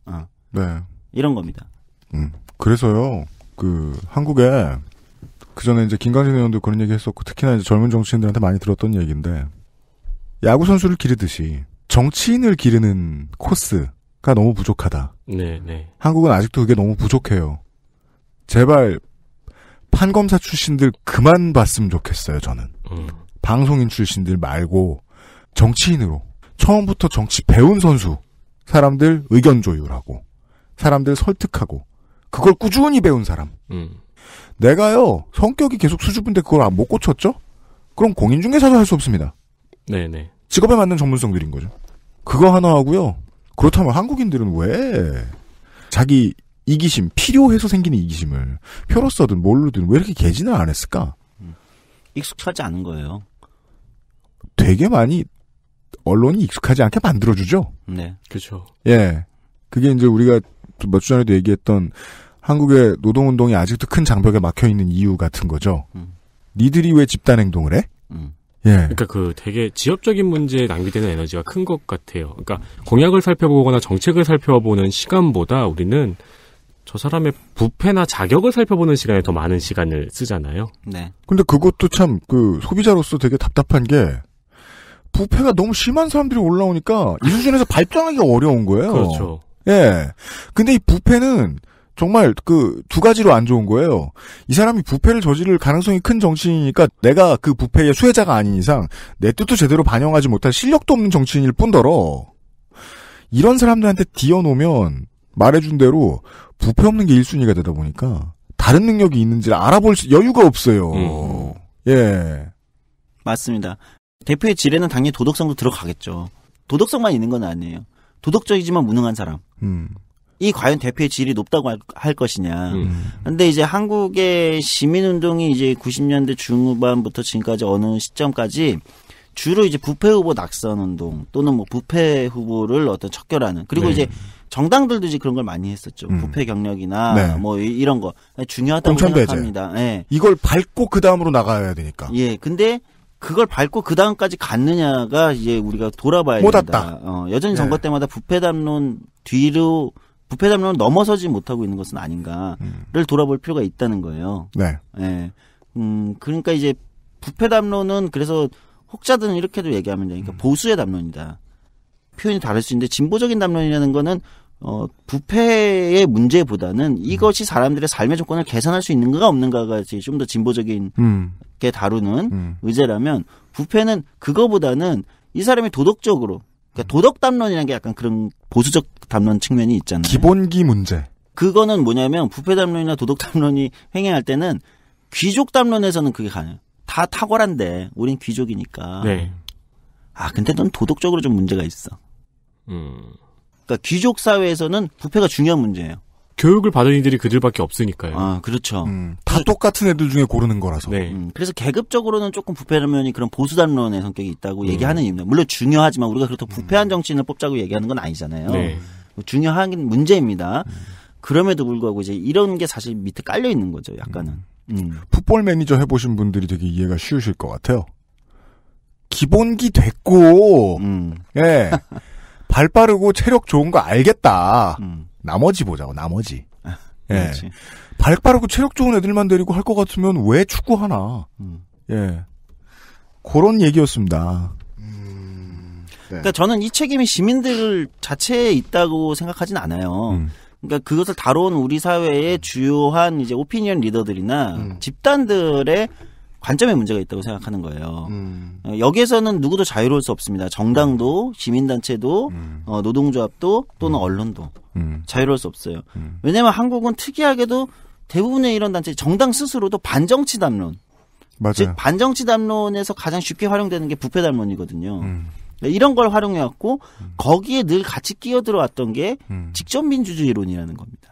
어. 네. 이런 겁니다. 음. 그래서요, 그, 한국에, 그 전에 이제 김관진 의원도 그런 얘기 했었고, 특히나 이제 젊은 정치인들한테 많이 들었던 얘기인데, 야구선수를 기르듯이, 정치인을 기르는 코스가 너무 부족하다. 네, 네. 한국은 아직도 그게 너무 부족해요. 제발, 판검사 출신들 그만 봤으면 좋겠어요, 저는. 음. 방송인 출신들 말고, 정치인으로. 처음부터 정치 배운 선수, 사람들 의견 조율하고, 사람들 설득하고 그걸 꾸준히 배운 사람. 음. 내가요 성격이 계속 수줍은데 그걸 못 고쳤죠? 그럼 공인중개사도 할 수 없습니다. 네네. 직업에 맞는 전문성들인 거죠. 그거 하나 하고요. 그렇다면 한국인들은 왜 자기 이기심 필요해서 생기는 이기심을 표로 써든 뭘로든 왜 이렇게 개진을 안 했을까? 음. 익숙하지 않은 거예요. 되게 많이 언론이 익숙하지 않게 만들어주죠. 네, 그렇죠. 예, 그게 이제 우리가 몇주 전에도 얘기했던 한국의 노동운동이 아직도 큰 장벽에 막혀 있는 이유 같은 거죠. 음. 니들이 왜 집단 행동을 해? 음. 예. 그러니까 그 되게 지역적인 문제에 낭비되는 에너지가 큰 것 같아요. 그러니까 공약을 살펴보거나 정책을 살펴보는 시간보다 우리는 저 사람의 부패나 자격을 살펴보는 시간에 더 많은 시간을 쓰잖아요. 네. 근데 그것도 참 그 소비자로서 되게 답답한 게 부패가 너무 심한 사람들이 올라오니까 이 수준에서 발전하기가 어려운 거예요. 그렇죠. 예. 근데 이 부패는 정말 그 두 가지로 안 좋은 거예요. 이 사람이 부패를 저지를 가능성이 큰 정치인이니까 내가 그 부패의 수혜자가 아닌 이상 내 뜻도 제대로 반영하지 못할 실력도 없는 정치인일 뿐더러 이런 사람들한테 뒤어놓으면 말해준 대로 부패 없는 게 1순위가 되다 보니까 다른 능력이 있는지를 알아볼 여유가 없어요. 음. 예. 맞습니다. 대표의 지뢰는 당연히 도덕성도 들어가겠죠. 도덕성만 있는 건 아니에요. 도덕적이지만 무능한 사람. 음. 이 과연 대표의 질이 높다고 할, 것이냐. 음. 근데 이제 한국의 시민운동이 이제 90년대 중후반부터 지금까지 어느 시점까지 주로 이제 부패 후보 낙선 운동 또는 뭐 부패 후보를 어떤 척결하는 그리고 네. 이제 정당들도 이제 그런 걸 많이 했었죠. 음. 부패 경력이나 네. 뭐 이런 거 중요하다고 공천배 생각합니다. 예. 이걸 밟고 그 다음으로 나가야 되니까. 예. 근데 그걸 밟고 그 다음까지 갔느냐가 이제 우리가 돌아봐야 못 된다. 왔다. 어, 여전히 네. 선거 때마다 부패 담론 뒤로 부패 담론을 넘어서지 못하고 있는 것은 아닌가를 음. 돌아볼 필요가 있다는 거예요. 네. 예. 음, 그러니까 이제 부패 담론은 그래서 혹자들은 이렇게도 얘기하면 되니까 니까 음. 보수의 담론이다. 표현이 다를 수 있는데 진보적인 담론이라는 거는 어, 부패의 문제보다는 이것이 사람들의 삶의 조건을 개선할 수 있는가 없는가가 좀 더 진보적인 음. 게 다루는 음. 의제라면 부패는 그거보다는 이 사람이 도덕적으로 그러니까 음. 도덕 담론이라는 게 약간 그런 보수적 담론 측면이 있잖아요. 기본기 문제. 그거는 뭐냐면 부패 담론이나 도덕 담론이 횡행할 때는 귀족 담론에서는 그게 가능해요. 다 탁월한데 우린 귀족이니까. 네. 아 근데 넌 도덕적으로 좀 문제가 있어. 음. 그러니까 귀족 사회에서는 부패가 중요한 문제예요. 교육을 받은 이들이 그들밖에 없으니까요. 아, 그렇죠. 음, 다 그래서, 똑같은 애들 중에 고르는 거라서. 네. 음, 그래서 계급적으로는 조금 부패라면이 그런 보수단론의 성격이 있다고 음. 얘기하는 이유입니다. 물론 중요하지만 우리가 그렇다고 음. 부패한 정치인을 뽑자고 얘기하는 건 아니잖아요. 네. 뭐 중요한 문제입니다. 그럼에도 불구하고 이제 이런 게 사실 밑에 깔려 있는 거죠, 약간은. 음. 음. 풋볼 매니저 해보신 분들이 되게 이해가 쉬우실 것 같아요. 기본기 됐고, 예. 발 빠르고 체력 좋은 거 알겠다. 음. 나머지 보자고 나머지. 아, 예. 발 빠르고 체력 좋은 애들만 데리고 할 것 같으면 왜 축구하나. 음. 예. 그런 얘기였습니다. 음, 네. 그러니까 저는 이 책임이 시민들 자체에 있다고 생각하진 않아요. 음. 그러니까 그것을 다룬 우리 사회의 주요한 이제 오피니언 리더들이나 음. 집단들의 관점의 문제가 있다고 생각하는 거예요. 음. 어, 여기에서는 누구도 자유로울 수 없습니다. 정당도, 시민단체도, 음. 어, 노동조합도 또는 음. 언론도 음. 자유로울 수 없어요. 음. 왜냐하면 한국은 특이하게도 대부분의 이런 단체, 정당 스스로도 반정치 담론, 맞아요. 즉 반정치 담론에서 가장 쉽게 활용되는 게 부패 담론이거든요. 음. 그러니까 이런 걸 활용해왔고 거기에 늘 같이 끼어들어왔던 게 직접 민주주의론이라는 겁니다.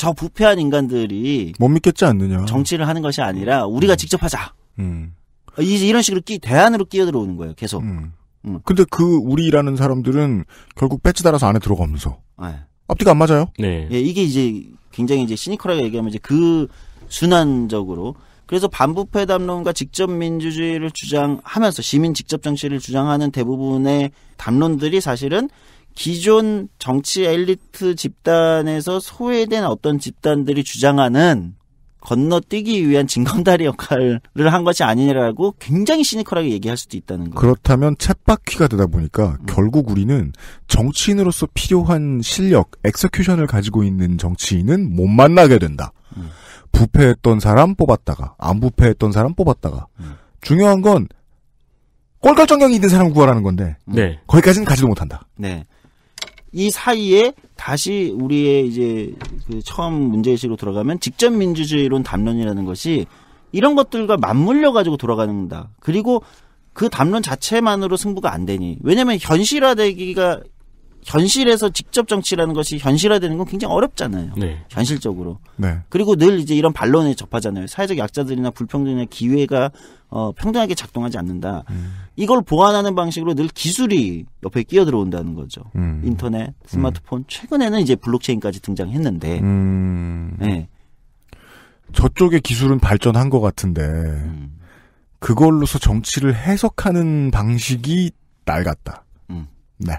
저 부패한 인간들이 못 믿겠지 않느냐. 정치를 하는 것이 아니라 우리가 음. 직접 하자. 음. 이, 제 이런 식으로 끼 대안으로 끼어들어오는 거예요. 계속. 음. 음. 근데 그 우리라는 사람들은 결국 배지 달아서 안에 들어가면서 네. 앞뒤가 안 맞아요. 네. 예, 이게 이제 굉장히 이제 시니컬하게 얘기하면 이제 그 순환적으로 그래서 반부패 담론과 직접 민주주의를 주장하면서 시민 직접 정치를 주장하는 대부분의 담론들이 사실은 기존 정치 엘리트 집단에서 소외된 어떤 집단들이 주장하는 건너뛰기 위한 진검다리 역할을 한 것이 아니라고 굉장히 시니컬하게 얘기할 수도 있다는 거예요. 그렇다면 챗바퀴가 되다 보니까 음. 결국 우리는 정치인으로서 필요한 실력, 엑서큐션을 가지고 있는 정치인은 못 만나게 된다. 음. 부패했던 사람 뽑았다가 안 부패했던 사람 뽑았다가 음. 중요한 건 꼴깔 정경이 있는 사람 구하라는 건데 네. 거기까지는 가지도 못한다. 네. 이 사이에 다시 우리의 이제 그 처음 문제의식으로 돌아가면 직접 민주주의론 담론이라는 것이 이런 것들과 맞물려 가지고 돌아가는다. 그리고 그 담론 자체만으로 승부가 안 되니 왜냐하면 현실화되기가 현실에서 직접 정치라는 것이 현실화되는 건 굉장히 어렵잖아요. 네. 현실적으로. 네. 그리고 늘 이제 이런 반론에 접하잖아요. 사회적 약자들이나 불평등의 기회가 어, 평등하게 작동하지 않는다. 음. 이걸 보완하는 방식으로 늘 기술이 옆에 끼어 들어온다는 거죠. 음. 인터넷, 음. 스마트폰, 음. 최근에는 이제 블록체인까지 등장했는데. 음. 네. 저쪽의 기술은 발전한 것 같은데 음. 그걸로서 정치를 해석하는 방식이 낡았다. 음. 네.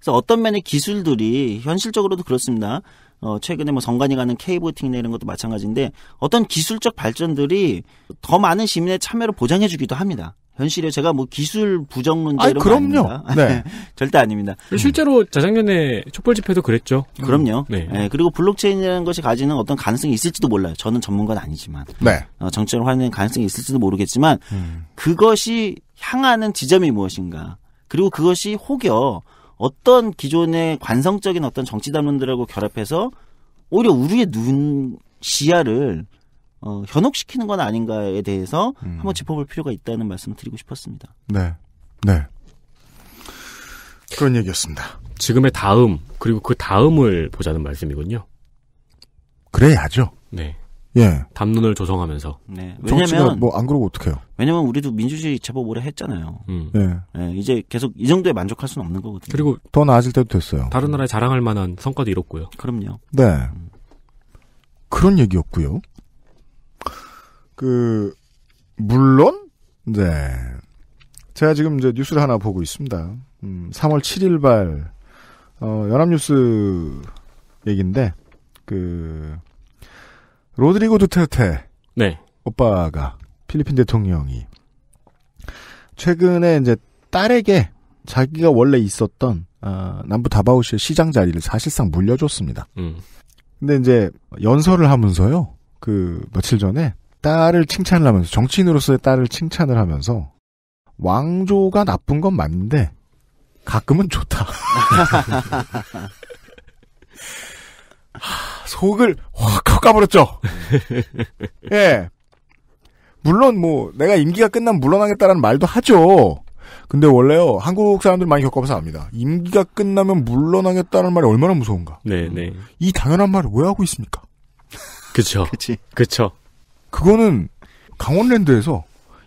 그래서 어떤 면의 기술들이 현실적으로도 그렇습니다. 어, 최근에 뭐 성관이 가는 케이보팅이나 이런 것도 마찬가지인데 어떤 기술적 발전들이 더 많은 시민의 참여를 보장해주기도 합니다. 현실에 제가 뭐 기술 부정론자 이런 그럼요. 거 아닙니다. 네. 절대 아닙니다. 실제로 자작년에 촛불 집회도 그랬죠. 음, 그럼요. 네. 네. 그리고 블록체인이라는 것이 가지는 어떤 가능성이 있을지도 몰라요. 저는 전문가는 아니지만 네. 어, 정치적으로 활용되는 가능성이 있을지도 모르겠지만 음. 그것이 향하는 지점이 무엇인가 그리고 그것이 혹여 어떤 기존의 관성적인 어떤 정치 담론들하고 결합해서 오히려 우리의 눈 시야를 어, 현혹시키는 건 아닌가에 대해서 음. 한번 짚어볼 필요가 있다는 말씀을 드리고 싶었습니다. 네, 네. 그런 얘기였습니다. 지금의 다음 그리고 그 다음을 보자는 말씀이군요. 그래야죠. 네. 예. 담론을 조성하면서. 네. 왜냐면 뭐 안 그러고 어떡해요? 왜냐면 우리도 민주주의 제법 오래 했잖아요. 음. 예. 예. 이제 계속 이 정도에 만족할 수는 없는 거거든요. 그리고 더 나아질 때도 됐어요. 다른 나라에 자랑할 만한 성과도 이뤘고요. 그럼요. 네. 음. 그런 얘기였고요. 그 물론 네. 제가 지금 이제 뉴스를 하나 보고 있습니다. 음, 3월 7일 발 어, 연합뉴스 얘긴데그 로드리고 두테르테 네. 오빠가 필리핀 대통령이 최근에 이제 딸에게 자기가 원래 있었던 어, 남부 다바오시의 시장 자리를 사실상 물려줬습니다. 음. 근데 이제 연설을 하면서요. 그 며칠 전에 딸을 칭찬을 하면서 정치인으로서의 딸을 칭찬을 하면서 왕조가 나쁜 건 맞는데 가끔은 좋다. 속을 확 까버렸죠. 예. 물론 뭐 내가 임기가 끝나면 물러나겠다라는 말도 하죠. 근데 원래요 한국 사람들 많이 겪어봐서 압니다. 임기가 끝나면 물러나겠다는 말이 얼마나 무서운가. 네네. 네. 이 당연한 말을 왜 하고 있습니까? 그쵸. 그치. 그쵸. 그거는 강원랜드에서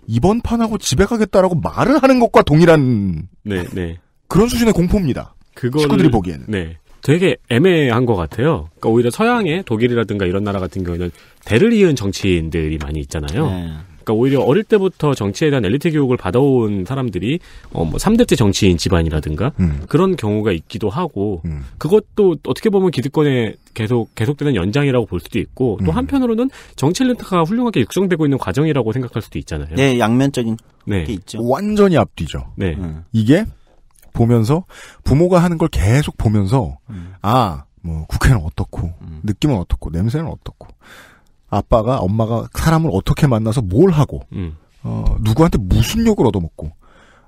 이번 판하고 집에 가겠다라고 말을 하는 것과 동일한 네네. 네. 그런 수준의 공포입니다. 그거를, 식구들이 보기에는. 네. 되게 애매한 것 같아요. 그러니까 오히려 서양의 독일이라든가 이런 나라 같은 경우에는 대를 이은 정치인들이 많이 있잖아요. 네. 그러니까 오히려 어릴 때부터 정치에 대한 엘리트 교육을 받아온 사람들이 어뭐 3대째 정치인 집안이라든가 음. 그런 경우가 있기도 하고 음. 그것도 어떻게 보면 기득권의 계속 계속되는 연장이라고 볼 수도 있고 또 음. 한편으로는 정치 엘리트가 훌륭하게 육성되고 있는 과정이라고 생각할 수도 있잖아요. 네, 양면적인 네. 게 있죠. 완전히 앞뒤죠. 네. 음. 이게 보면서 부모가 하는 걸 계속 보면서 음. 아, 뭐 국회는 어떻고 음. 느낌은 어떻고 냄새는 어떻고 아빠가 엄마가 사람을 어떻게 만나서 뭘 하고 음. 어, 누구한테 무슨 욕을 얻어먹고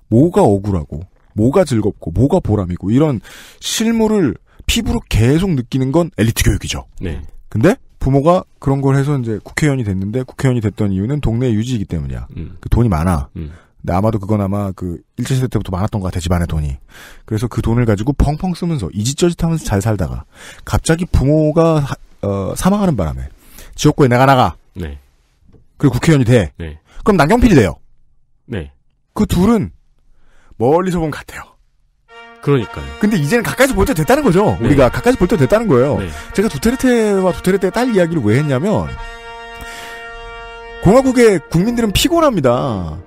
뭐가 억울하고 뭐가 즐겁고 뭐가 보람이고 이런 실물을 피부로 계속 느끼는 건 엘리트 교육이죠. 네. 근데 부모가 그런 걸 해서 이제 국회의원이 됐는데 국회의원이 됐던 이유는 동네 유지이기 때문이야. 음. 그 돈이 많아. 음. 근데 아마도 그건 아마 그 일제시대 때부터 많았던 것 같아 집안의 돈이. 그래서 그 돈을 가지고 펑펑 쓰면서 이짓저짓하면서 잘 살다가 갑자기 부모가 어, 사망하는 바람에 지역구에 나가 나가. 네. 그리고 국회의원이 돼. 네. 그럼 남경필이 돼요. 네. 그 둘은 멀리서 본 같아요. 그러니까요. 근데 이제는 가까이서 볼 때 됐다는 거죠. 네. 우리가 가까이서 볼때 됐다는 거예요. 네. 제가 두테르테와 두테르테의 딸 이야기를 왜 했냐면 공화국의 국민들은 피곤합니다.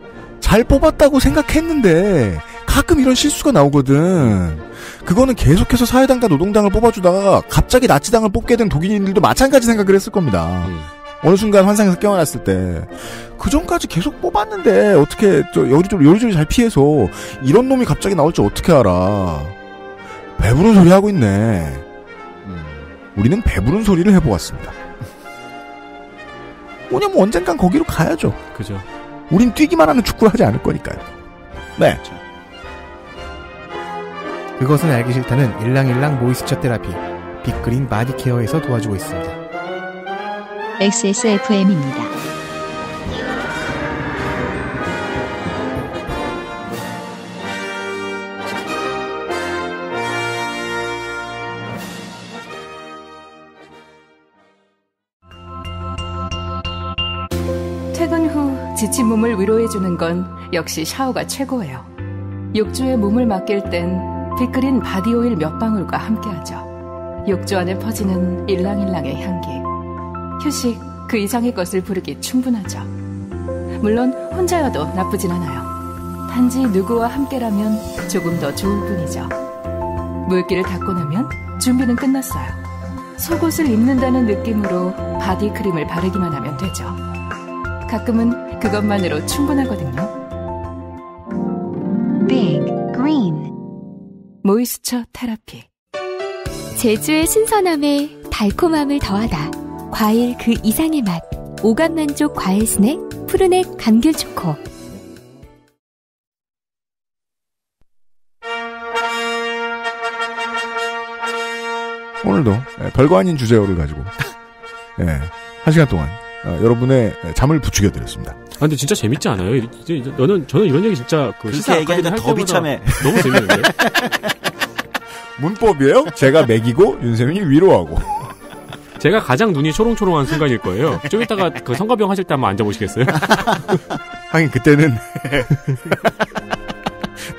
잘 뽑았다고 생각했는데 가끔 이런 실수가 나오거든. 그거는 계속해서 사회당과 노동당을 뽑아주다가 갑자기 나치당을 뽑게 된 독일인들도 마찬가지 생각을 했을 겁니다. 음. 어느 순간 환상에서 깨어났을 때. 그 전까지 계속 뽑았는데 어떻게 저 요리조리, 요리조리 잘 피해서 이런 놈이 갑자기 나올 지 어떻게 알아. 배부른 소리 하고 있네. 음. 우리는 배부른 소리를 해보았습니다. 뭐냐면 언젠간 거기로 가야죠. 그죠. 우린 뛰기만 하는 축구를 하지 않을 거니까요. 네. 그렇죠. 그것은 알기 싫다는 일랑일랑 모이스처 테라피 빅그린 마디케어에서 도와주고 있습니다. XSFM입니다. 지친 몸을 위로해주는 건 역시 샤워가 최고예요. 욕조에 몸을 맡길 땐 피크린 바디오일 몇 방울과 함께하죠. 욕조 안에 퍼지는 일랑일랑의 향기. 휴식, 그 이상의 것을 부르기 충분하죠. 물론 혼자여도 나쁘진 않아요. 단지 누구와 함께라면 조금 더 좋을 뿐이죠. 물기를 닦고 나면 준비는 끝났어요. 속옷을 입는다는 느낌으로 바디크림을 바르기만 하면 되죠. 가끔은 그것만으로 충분하거든요. Big Green 모이스처 테라피 제주의 신선함에 달콤함을 더하다. 과일 그 이상의 맛. 오감 만족 과일 스낵 푸르넥 감귤 초코. 오늘도 예, 별거 아닌 주제어를 가지고 예, 한 시간 동안 어, 여러분의 예, 잠을 부추겨 드렸습니다. 아, 근데 진짜 재밌지 않아요? 이 저는, 저는 이런 얘기 진짜 그 시사 얘기하니까 더 비참해. 너무 재밌는데? 문법이에요? 제가 매기고 윤세민이 위로하고. 제가 가장 눈이 초롱초롱한 순간일 거예요. 좀 이따가 그 성가병 하실 때 한번 앉아보시겠어요? 하긴 그때는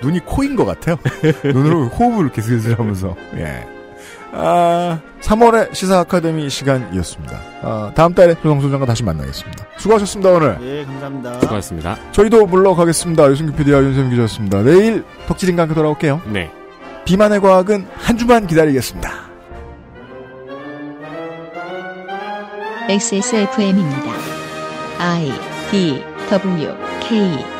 눈이 코인 것 같아요. 눈으로 호흡을 이렇게 슬슬 하면서. 예. 아, 3월의 시사 아카데미 시간이었습니다. 아, 다음 달에 조성 소장과 다시 만나겠습니다. 수고하셨습니다, 오늘. 예, 감사합니다. 수고하셨습니다. 저희도 물러가겠습니다. 유승규 PD와 윤세민 기자였습니다. 내일 덕질인과 함 돌아올게요. 네. 비만의 과학은 한 주만 기다리겠습니다. XSFM입니다. I D W K